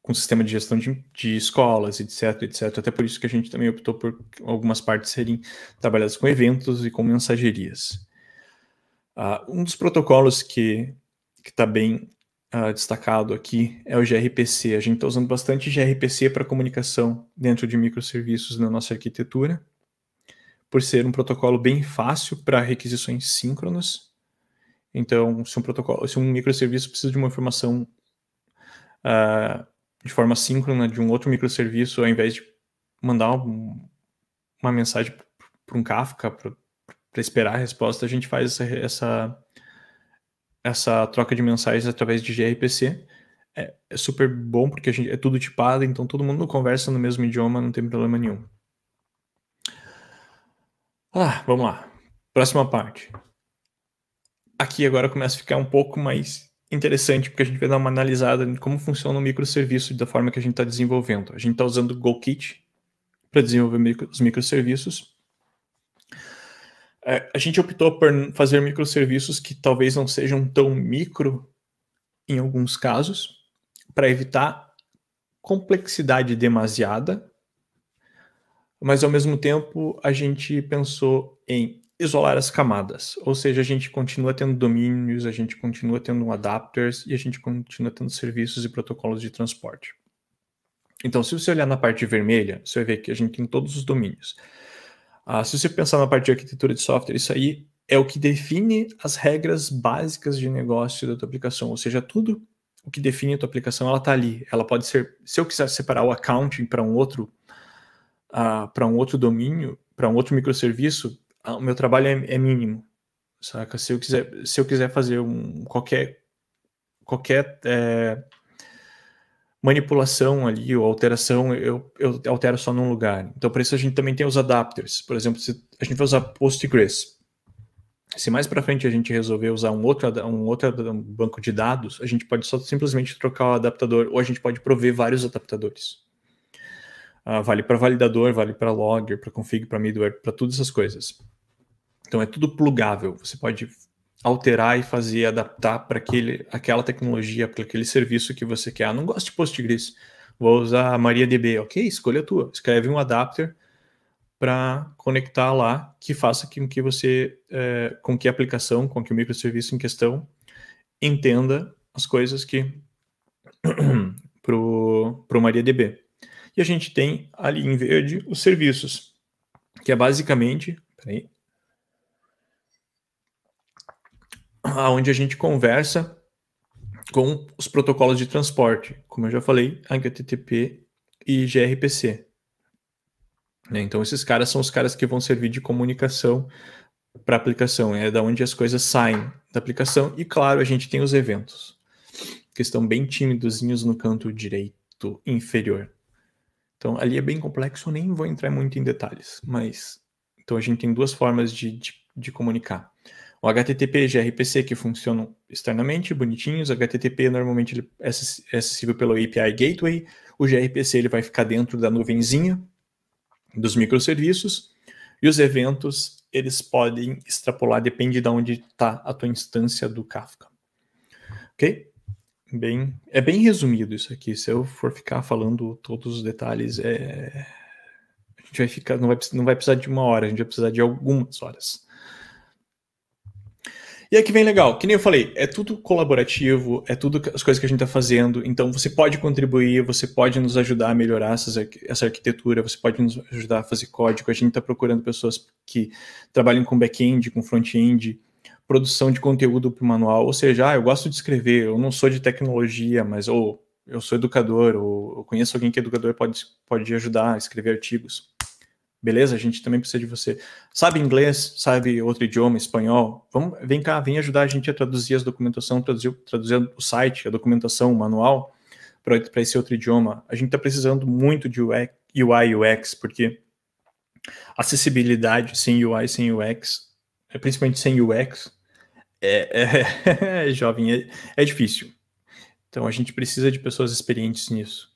com sistema de gestão de, de, escolas, etc, etc. Até por isso que a gente também optou por algumas partes serem trabalhadas com eventos e com mensagerias. Uh, um dos protocolos que está bem uh, destacado aqui é o gRPC. A gente está usando bastante gRPC para comunicação dentro de microserviços na nossa arquitetura, por ser um protocolo bem fácil para requisições síncronas. Então, se um protocolo, se um microserviço precisa de uma informação uh, de forma síncrona de um outro microserviço, ao invés de mandar um, uma mensagem para um Kafka para esperar a resposta, a gente faz essa, essa, essa troca de mensagens através de gRPC. É, é, super bom porque a gente, é tudo tipado, então todo mundo conversa no mesmo idioma, não tem problema nenhum. Ah, vamos lá. Próxima parte. Aqui agora começa a ficar um pouco mais interessante, porque a gente vai dar uma analisada em como funciona o microserviço da forma que a gente está desenvolvendo. A gente está usando o GoKit para desenvolver micro, os microserviços. É, a gente optou por fazer microserviços que talvez não sejam tão micro em alguns casos, para evitar complexidade demasiada, mas ao mesmo tempo a gente pensou em isolar as camadas. Ou seja, a gente continua tendo domínios, a gente continua tendo adapters e a gente continua tendo serviços e protocolos de transporte. Então, se você olhar na parte vermelha, você vai ver que a gente tem todos os domínios. Ah, se você pensar na parte de arquitetura de software, isso aí é o que define as regras básicas de negócio da tua aplicação, ou seja, tudo o que define a tua aplicação, ela está ali. Ela pode ser, se eu quiser separar o accounting para um outro, ah, para um outro domínio, para um outro microserviço, ah, o meu trabalho é, é, mínimo, saca? Se eu quiser, se eu quiser fazer um, qualquer, qualquer é, manipulação ali ou alteração, eu, eu altero só num lugar. Então, para isso a gente também tem os adapters. Por exemplo, se a gente vai usar Postgres. Se mais para frente a gente resolver usar um outro, um outro banco de dados, a gente pode só simplesmente trocar o adaptador, ou a gente pode prover vários adaptadores. Ah, vale para validador, vale para logger, para config, para middleware, para todas essas coisas. Então é tudo plugável. Você pode alterar e fazer, adaptar para aquela tecnologia, para aquele serviço que você quer. Ah, não gosto de Postgres, vou usar a MariaDB. Ok, escolha a tua. Escreve um adapter para conectar lá, que faça com que você, é, com que a aplicação, com que o microserviço em questão entenda as coisas que para *clears throat* o MariaDB. E a gente tem ali em verde os serviços, que é basicamente, peraí, onde a gente conversa com os protocolos de transporte, como eu já falei, HTTP e gRPC. Né? Então, esses caras são os caras que vão servir de comunicação para a aplicação, é da onde as coisas saem da aplicação. E, claro, a gente tem os eventos, que estão bem tímidozinhos no canto direito inferior. Então, ali é bem complexo, eu nem vou entrar muito em detalhes, mas. Então, a gente tem duas formas de, de, de comunicar. O HTTP gRPC que funcionam externamente, bonitinhos. O HTTP normalmente ele é, é acessível pelo API Gateway. O gRPC ele vai ficar dentro da nuvenzinha dos microserviços. E os eventos, eles podem extrapolar, depende de onde está a tua instância do Kafka. Ok? Bem, é bem resumido isso aqui. Se eu for ficar falando todos os detalhes, é... a gente vai ficar, não vai, não vai precisar de uma hora, a gente vai precisar de algumas horas. E aqui vem legal, que nem eu falei, é tudo colaborativo, é tudo as coisas que a gente está fazendo, então você pode contribuir, você pode nos ajudar a melhorar essas, essa arquitetura, você pode nos ajudar a fazer código, a gente está procurando pessoas que trabalhem com back-end, com front-end, produção de conteúdo para o manual, ou seja, ah, eu gosto de escrever, eu não sou de tecnologia, mas ou eu sou educador, ou eu conheço alguém que é educador pode pode ajudar a escrever artigos beleza? A gente também precisa de você. Sabe inglês? Sabe outro idioma, espanhol? Vamos, vem cá, vem ajudar a gente a traduzir as documentação, traduzir, traduzir o site, a documentação, o manual para esse outro idioma. A gente está precisando muito de UI e UX, porque acessibilidade sem UI, sem UX, é, principalmente sem UX, é, é, *laughs* é jovem, é, é difícil. Então a gente precisa de pessoas experientes nisso.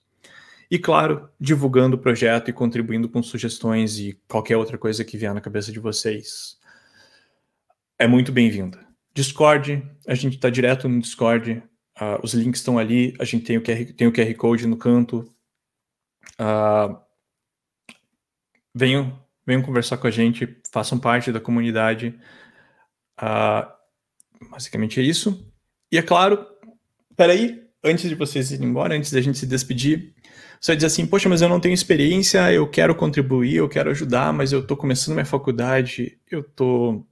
E, claro, divulgando o projeto e contribuindo com sugestões e qualquer outra coisa que vier na cabeça de vocês. É muito bem-vinda. Discord, a gente está direto no Discord, uh, os links estão ali, a gente tem o QR, tem o QR Code no canto. Uh, venham, venham conversar com a gente, façam parte da comunidade. Uh, basicamente é isso. E é claro, peraí, antes de vocês irem embora, antes da gente se despedir, você diz assim, poxa, mas eu não tenho experiência, eu quero contribuir, eu quero ajudar, mas eu estou começando minha faculdade, eu estou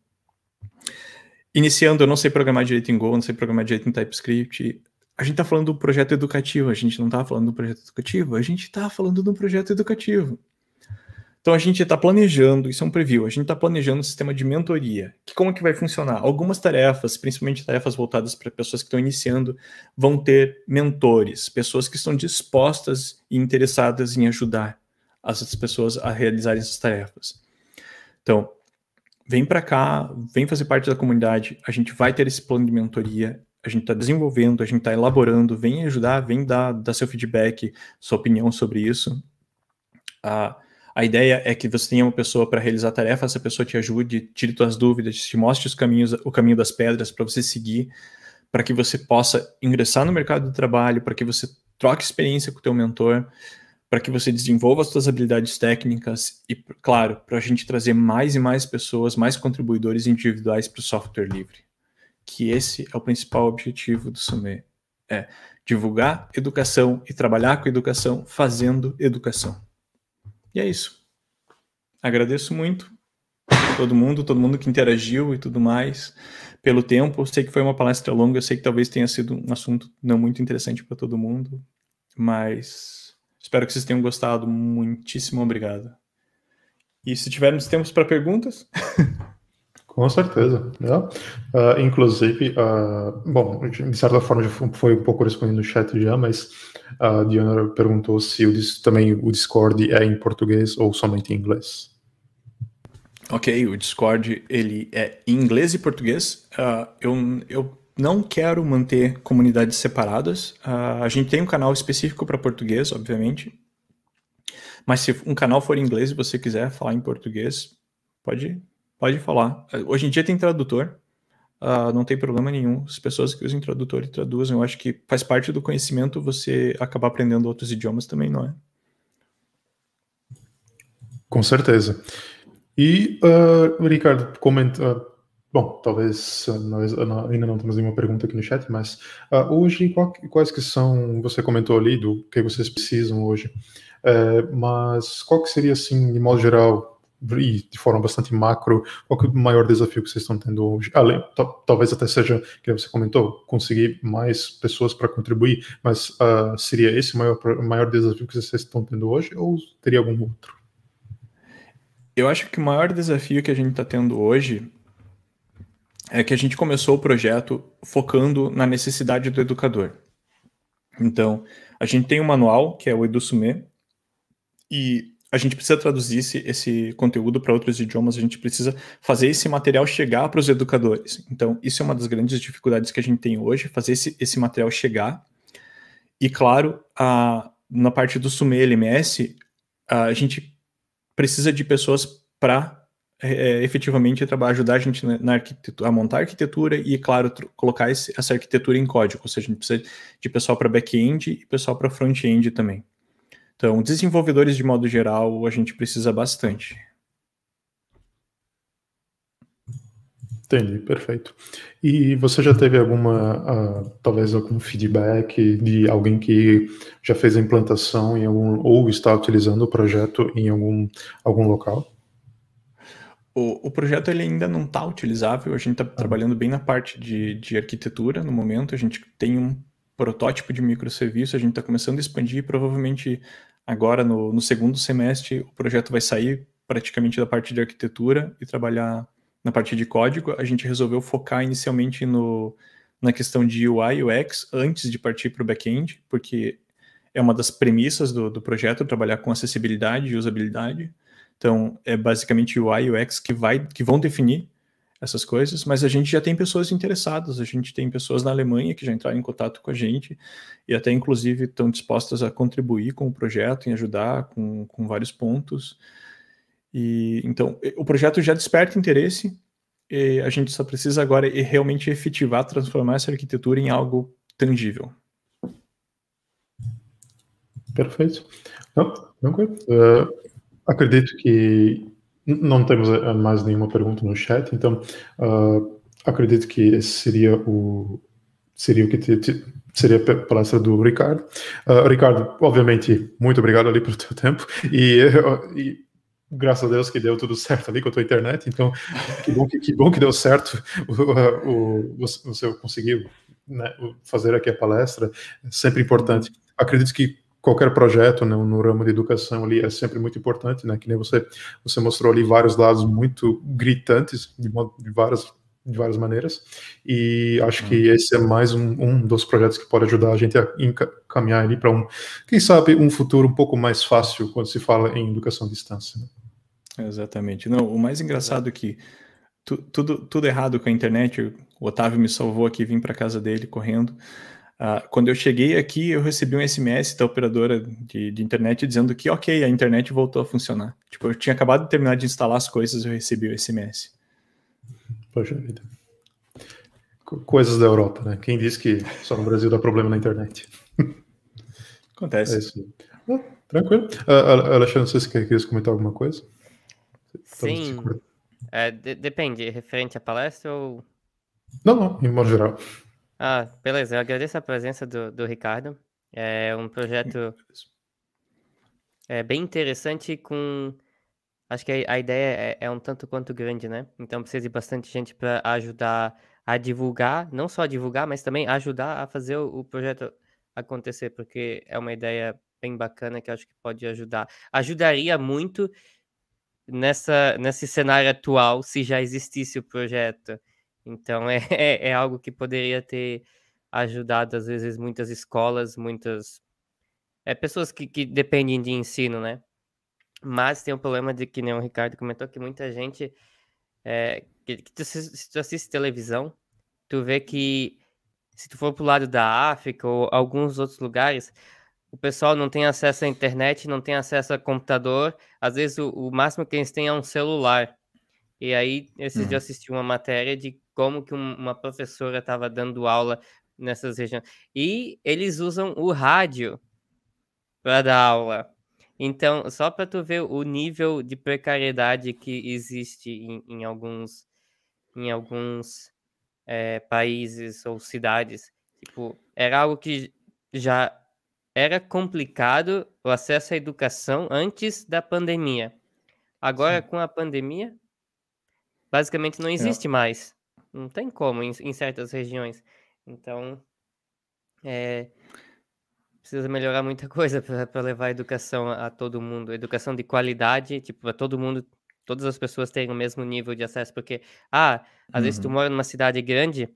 iniciando, eu não sei programar direito em Go, não sei programar direito em TypeScript. A gente está falando do projeto educativo, a gente não está falando do projeto educativo, a gente está falando de um projeto educativo. Então a gente está planejando, isso é um preview, a gente está planejando um sistema de mentoria. Que como é que vai funcionar? Algumas tarefas, principalmente tarefas voltadas para pessoas que estão iniciando, vão ter mentores, pessoas que estão dispostas e interessadas em ajudar essas pessoas a realizarem essas tarefas. Então, vem para cá, vem fazer parte da comunidade, a gente vai ter esse plano de mentoria, a gente está desenvolvendo, a gente está elaborando, vem ajudar, vem dar, dar seu feedback, sua opinião sobre isso. Ah, a ideia é que você tenha uma pessoa para realizar a tarefa, essa pessoa te ajude, tire suas dúvidas, te mostre os caminhos, o caminho das pedras para você seguir, para que você possa ingressar no mercado de trabalho, para que você troque experiência com o teu mentor, para que você desenvolva as suas habilidades técnicas e, claro, para a gente trazer mais e mais pessoas, mais contribuidores individuais para o software livre. Que esse é o principal objetivo do Sumer. É divulgar educação e trabalhar com educação fazendo educação. E é isso. Agradeço muito todo mundo, todo mundo que interagiu e tudo mais pelo tempo. Eu sei que foi uma palestra longa, eu sei que talvez tenha sido um assunto não muito interessante para todo mundo, mas espero que vocês tenham gostado. Muitíssimo obrigado. E se tivermos tempos para perguntas, *laughs* Com certeza. Uh, inclusive, uh, bom, de certa forma já foi um pouco respondendo no chat já, mas ah, a Diana perguntou se o, também o Discord é em português ou somente em inglês. Ok, o Discord ele é em inglês e português. Uh, eu, eu não quero manter comunidades separadas. Uh, a gente tem um canal específico para português, obviamente. Mas se um canal for em inglês e você quiser falar em português, pode Pode falar. Hoje em dia tem tradutor, uh, não tem problema nenhum. As pessoas que usam tradutor e traduzem, eu acho que faz parte do conhecimento você acabar aprendendo outros idiomas também, não é? Com certeza. E, uh, Ricardo, comenta. Ah, bom, talvez nós ainda não temos nenhuma pergunta aqui no chat, mas hoje, qual, quais que são. Você comentou ali do que vocês precisam hoje, eh, mas qual que seria, assim, de modo geral, e de forma bastante macro, qual é o maior desafio que vocês estão tendo hoje? Além, talvez até seja, que você comentou, conseguir mais pessoas para contribuir, mas uh, seria esse o maior, maior desafio que vocês estão tendo hoje ou teria algum outro? Eu acho que o maior desafio que a gente está tendo hoje é que a gente começou o projeto focando na necessidade do educador. Então, a gente tem um manual, que é o EduSume, e a gente precisa traduzir esse, esse conteúdo para outros idiomas, a gente precisa fazer esse material chegar para os educadores. Então, isso é uma das grandes dificuldades que a gente tem hoje, fazer esse, esse material chegar. E, claro, a, na parte do SUME LMS, a, a gente precisa de pessoas para é, é, efetivamente ajudar a gente na, na arquitetura, a montar a arquitetura e, claro, colocar esse, essa arquitetura em código. Ou seja, a gente precisa de pessoal para back-end e pessoal para front-end também. Então, desenvolvedores de modo geral, a gente precisa bastante. Entendi, perfeito. E você já teve alguma, uh, talvez algum feedback de alguém que já fez a implantação em algum, ou está utilizando o projeto em algum, algum local? O, o projeto ele ainda não está utilizável, a gente está ah. Uhum. trabalhando bem na parte de, de arquitetura no momento, a gente tem um protótipo de microserviço, a gente está começando a expandir, provavelmente agora no, no, segundo semestre o projeto vai sair praticamente da parte de arquitetura e trabalhar na parte de código. A gente resolveu focar inicialmente no, na questão de UI e UX antes de partir para o back-end, porque é uma das premissas do, do projeto trabalhar com acessibilidade e usabilidade. Então, é basicamente UI e UX que, vai, que vão definir essas coisas, mas a gente já tem pessoas interessadas, a gente tem pessoas na Alemanha que já entraram em contato com a gente e até inclusive estão dispostas a contribuir com o projeto, e ajudar com, com vários pontos. E então o projeto já desperta interesse. E a gente só precisa agora realmente efetivar, transformar essa arquitetura em algo tangível. Perfeito. Não, Uh, acredito que não temos eh, mais nenhuma pergunta no chat, então uh, acredito que esse seria o seria o que te, te, seria a palestra do Ricardo. Uh, Ricardo, obviamente, muito obrigado ali pelo teu tempo *laughs* e, e graças a Deus que deu tudo certo ali com a tua internet, então que bom que, que bom que deu certo *laughs* o, o, você conseguiu né, fazer aqui a palestra, é sempre importante. Acredito que qualquer projeto né, no ramo de educação ali é sempre muito importante, né? Que nem você você mostrou ali vários dados muito gritantes de, de várias de várias maneiras. E acho que uhum. esse é mais um, um dos projetos que pode ajudar a gente a encaminhar ali para um, quem sabe, um futuro um pouco mais fácil quando se fala em educação à distância. Né. Exatamente. Não, o mais engraçado é que tu, tudo, tudo errado com a internet, o Otávio me salvou aqui, vim para casa dele correndo. Uh, quando eu cheguei aqui, eu recebi um SMS da operadora de, de, internet dizendo que, ok, a internet voltou a funcionar. Tipo, eu tinha acabado de terminar de instalar as coisas, eu recebi o SMS. Poxa vida. Coisas da Europa, né? Quem diz que só no Brasil dá problema na internet? *laughs* Acontece. É isso. Ah, tranquilo. Uh, Alexandre, não sei se quer, comentar alguma coisa. Sim. É, depende, referente à palestra ou. Não, não, em modo geral. Ah, beleza, eu agradeço a presença do, do Ricardo. É um projeto é, bem interessante com. Acho que a, ideia é, é, um tanto quanto grande, né? Então precisa de bastante gente para ajudar a divulgar, não só a divulgar, mas também ajudar a fazer o, o projeto acontecer, porque é uma ideia bem bacana que acho que pode ajudar. Ajudaria muito nessa, nesse cenário atual se já existisse o projeto. Então é, *laughs* é, é algo que poderia ter ajudado, às vezes, muitas escolas, muitas é, pessoas que, que dependem de ensino, né? Mas tem o um problema de que, nem o Ricardo comentou, que muita gente. É, que, que tu, se tu assiste televisão, tu vê que se tu for pro lado da África ou alguns outros lugares, o pessoal não tem acesso à internet, não tem acesso a computador. Às vezes o, o máximo que eles têm é um celular. E aí, esses uhum. dias eu uhum. assisti uma matéria de como que um, uma professora estava dando aula nessas regiões. E eles usam o rádio para dar aula. Então, só para tu ver o nível de precariedade que existe em, em alguns, em alguns é, países ou cidades. Tipo, era algo que já era complicado o acesso à educação antes da pandemia. Agora, Sim. com a pandemia, Basicamente não é. existe é. mais. Não tem como em, em certas regiões. Então, é, precisa melhorar muita *laughs* coisa para levar a educação a, todo mundo. Educação de qualidade, tipo, para todo mundo, todas as pessoas terem o mesmo nível de acesso. Porque, ah, às uhum. vezes tu uhum. mora numa cidade grande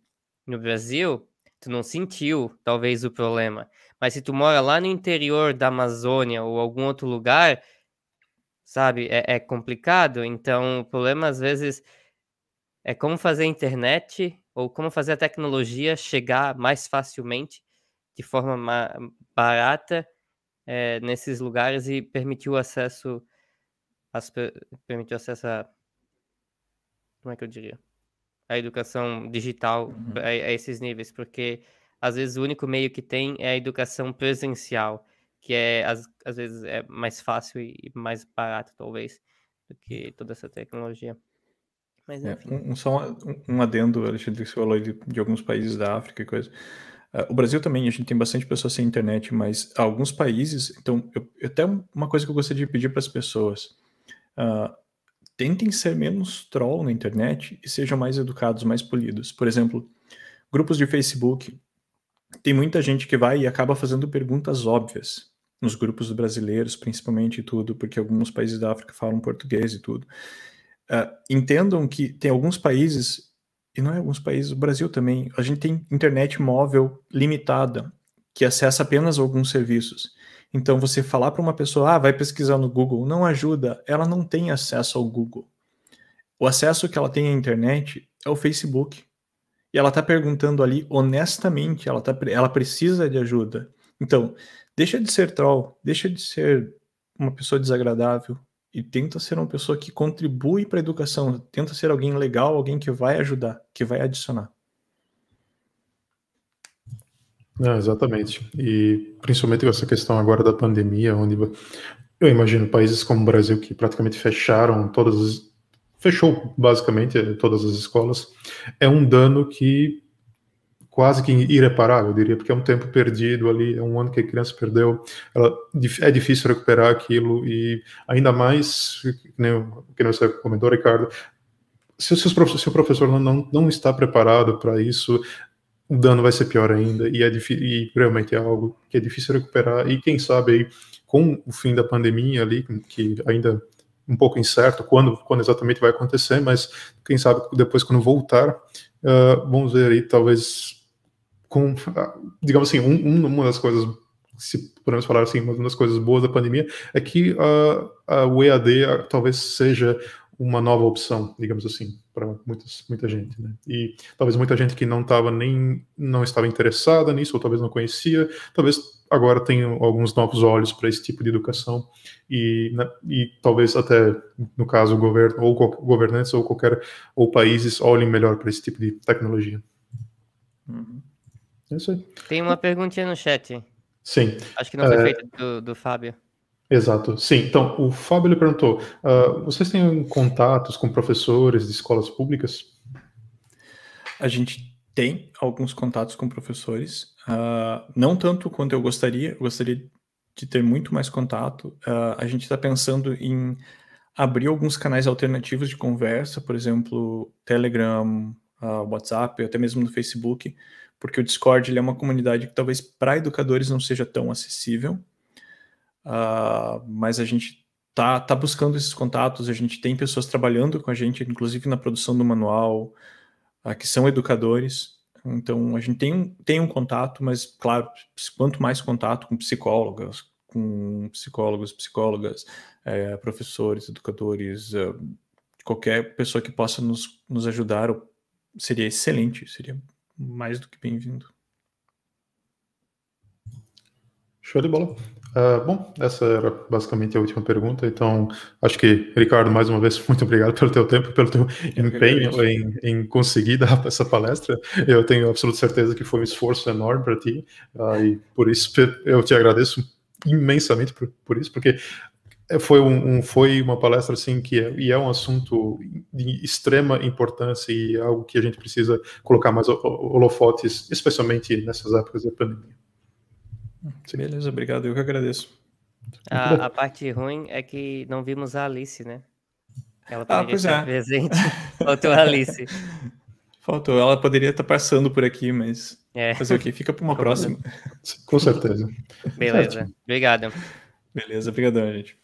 no Brasil, tu não sentiu talvez o problema. Mas se tu mora lá no interior da Amazônia ou algum outro lugar, sabe, é, é complicado. Então, o problema às vezes é como fazer a internet ou como fazer a tecnologia chegar mais facilmente, de forma barata, é, nesses lugares e permitir o acesso, as, permitir acesso a, como é que eu diria, a educação digital uhum. a, a esses níveis, porque às vezes o único meio que tem é a educação presencial, que é às, às vezes é mais fácil e mais barato talvez do que toda essa tecnologia. Mas, é, um, um, só um, um adendo, Alexandre, que você falou de, de alguns países da África e coisa. Uh, o Brasil também, a gente tem bastante pessoas sem internet, mas alguns países. Então, eu, até uma coisa que eu gostaria de pedir para as pessoas: uh, tentem ser menos troll na internet e sejam mais educados, mais polidos. Por exemplo, grupos de Facebook. Tem muita gente que vai e acaba fazendo perguntas óbvias nos grupos brasileiros, principalmente e tudo, porque alguns países da África falam português e tudo uh, entendam que tem alguns países, e não é alguns países, o Brasil também, a gente tem internet móvel limitada, que acessa apenas alguns serviços. Então, você falar para uma pessoa, ah, vai pesquisar no Google, não ajuda, ela não tem acesso ao Google. O acesso que ela tem à internet é o Facebook. E ela está perguntando ali honestamente, ela, tá, ela precisa de ajuda. Então, deixa de ser troll, deixa de ser uma pessoa desagradável, e tenta ser uma pessoa que contribui para a educação, tenta ser alguém legal, alguém que vai ajudar, que vai adicionar. exatamente. E principalmente com essa questão agora da pandemia, onde eu imagino países como o Brasil que praticamente fecharam todas as, fechou basicamente todas as escolas, é um dano que quase que irreparável, eu diria, porque é um tempo perdido ali, é um ano que a criança perdeu, ela, é difícil recuperar aquilo e ainda mais, que você comentou, Ricardo, se o seu professor não, não, não está preparado para isso, o dano vai ser pior ainda e, é e realmente é algo que é difícil recuperar e quem sabe aí, com o fim da pandemia ali, que ainda um pouco incerto quando, quando exatamente vai acontecer, mas quem sabe depois quando voltar, uh, vamos ver aí talvez com, digamos assim, um, uma das coisas, se podemos falar assim, uma das coisas boas da pandemia é que uh, a EAD uh, talvez seja uma nova opção, digamos assim, para muitas, muita gente, né? E talvez muita gente que não estava nem não estava interessada nisso, ou talvez não conhecia, talvez agora tenha alguns novos olhos para esse tipo de educação e, né, e talvez até no caso o governo ou governantes ou qualquer ou países olhem melhor para esse tipo de tecnologia. Uhum. É isso aí. Tem uma perguntinha no chat. Sim. Acho que não foi é... feita do, do Fábio. Exato, sim. Então, o Fábio ele perguntou: uh, vocês têm contatos com professores de escolas públicas? A gente tem alguns contatos com professores, uh, não tanto quanto eu gostaria, eu gostaria de ter muito mais contato. Uh, a gente está pensando em abrir alguns canais alternativos de conversa, por exemplo, Telegram, WhatsApp, até mesmo no Facebook, porque o Discord ele é uma comunidade que talvez para educadores não seja tão acessível, uh, mas a gente tá, tá buscando esses contatos, a gente tem pessoas trabalhando com a gente, inclusive na produção do manual, uh, que são educadores, então a gente tem, tem um contato, mas claro, quanto mais contato com psicólogas, com psicólogos, psicólogas, é, professores, educadores, é, qualquer pessoa que possa nos, nos ajudar seria excelente, seria mais do que bem-vindo. Show de bola. Uh, bom, essa era basicamente a última pergunta. Então, acho que, Ricardo, mais uma vez, *laughs* muito obrigado pelo teu tempo, pelo teu eu empenho em, em, conseguir dar *laughs* essa palestra. Eu tenho absoluta certeza que foi um esforço enorme para ti. Uh, e por isso eu te agradeço imensamente por, por, isso, porque é, foi, um, um, foi uma palestra assim que é, e é um assunto de extrema importância e é algo que a gente precisa colocar mais holofotes, especialmente nessas épocas da pandemia. Beleza, obrigado, eu que agradeço. A, a parte ruim é que não vimos a Alice, né? Ela ah, pois é. presente. *laughs* Faltou a Alice. Faltou, ela poderia estar passando por aqui, mas é. fazer o que? Fica para uma Com próxima. Com certeza. Beleza, obrigado. Beleza, obrigadão, gente.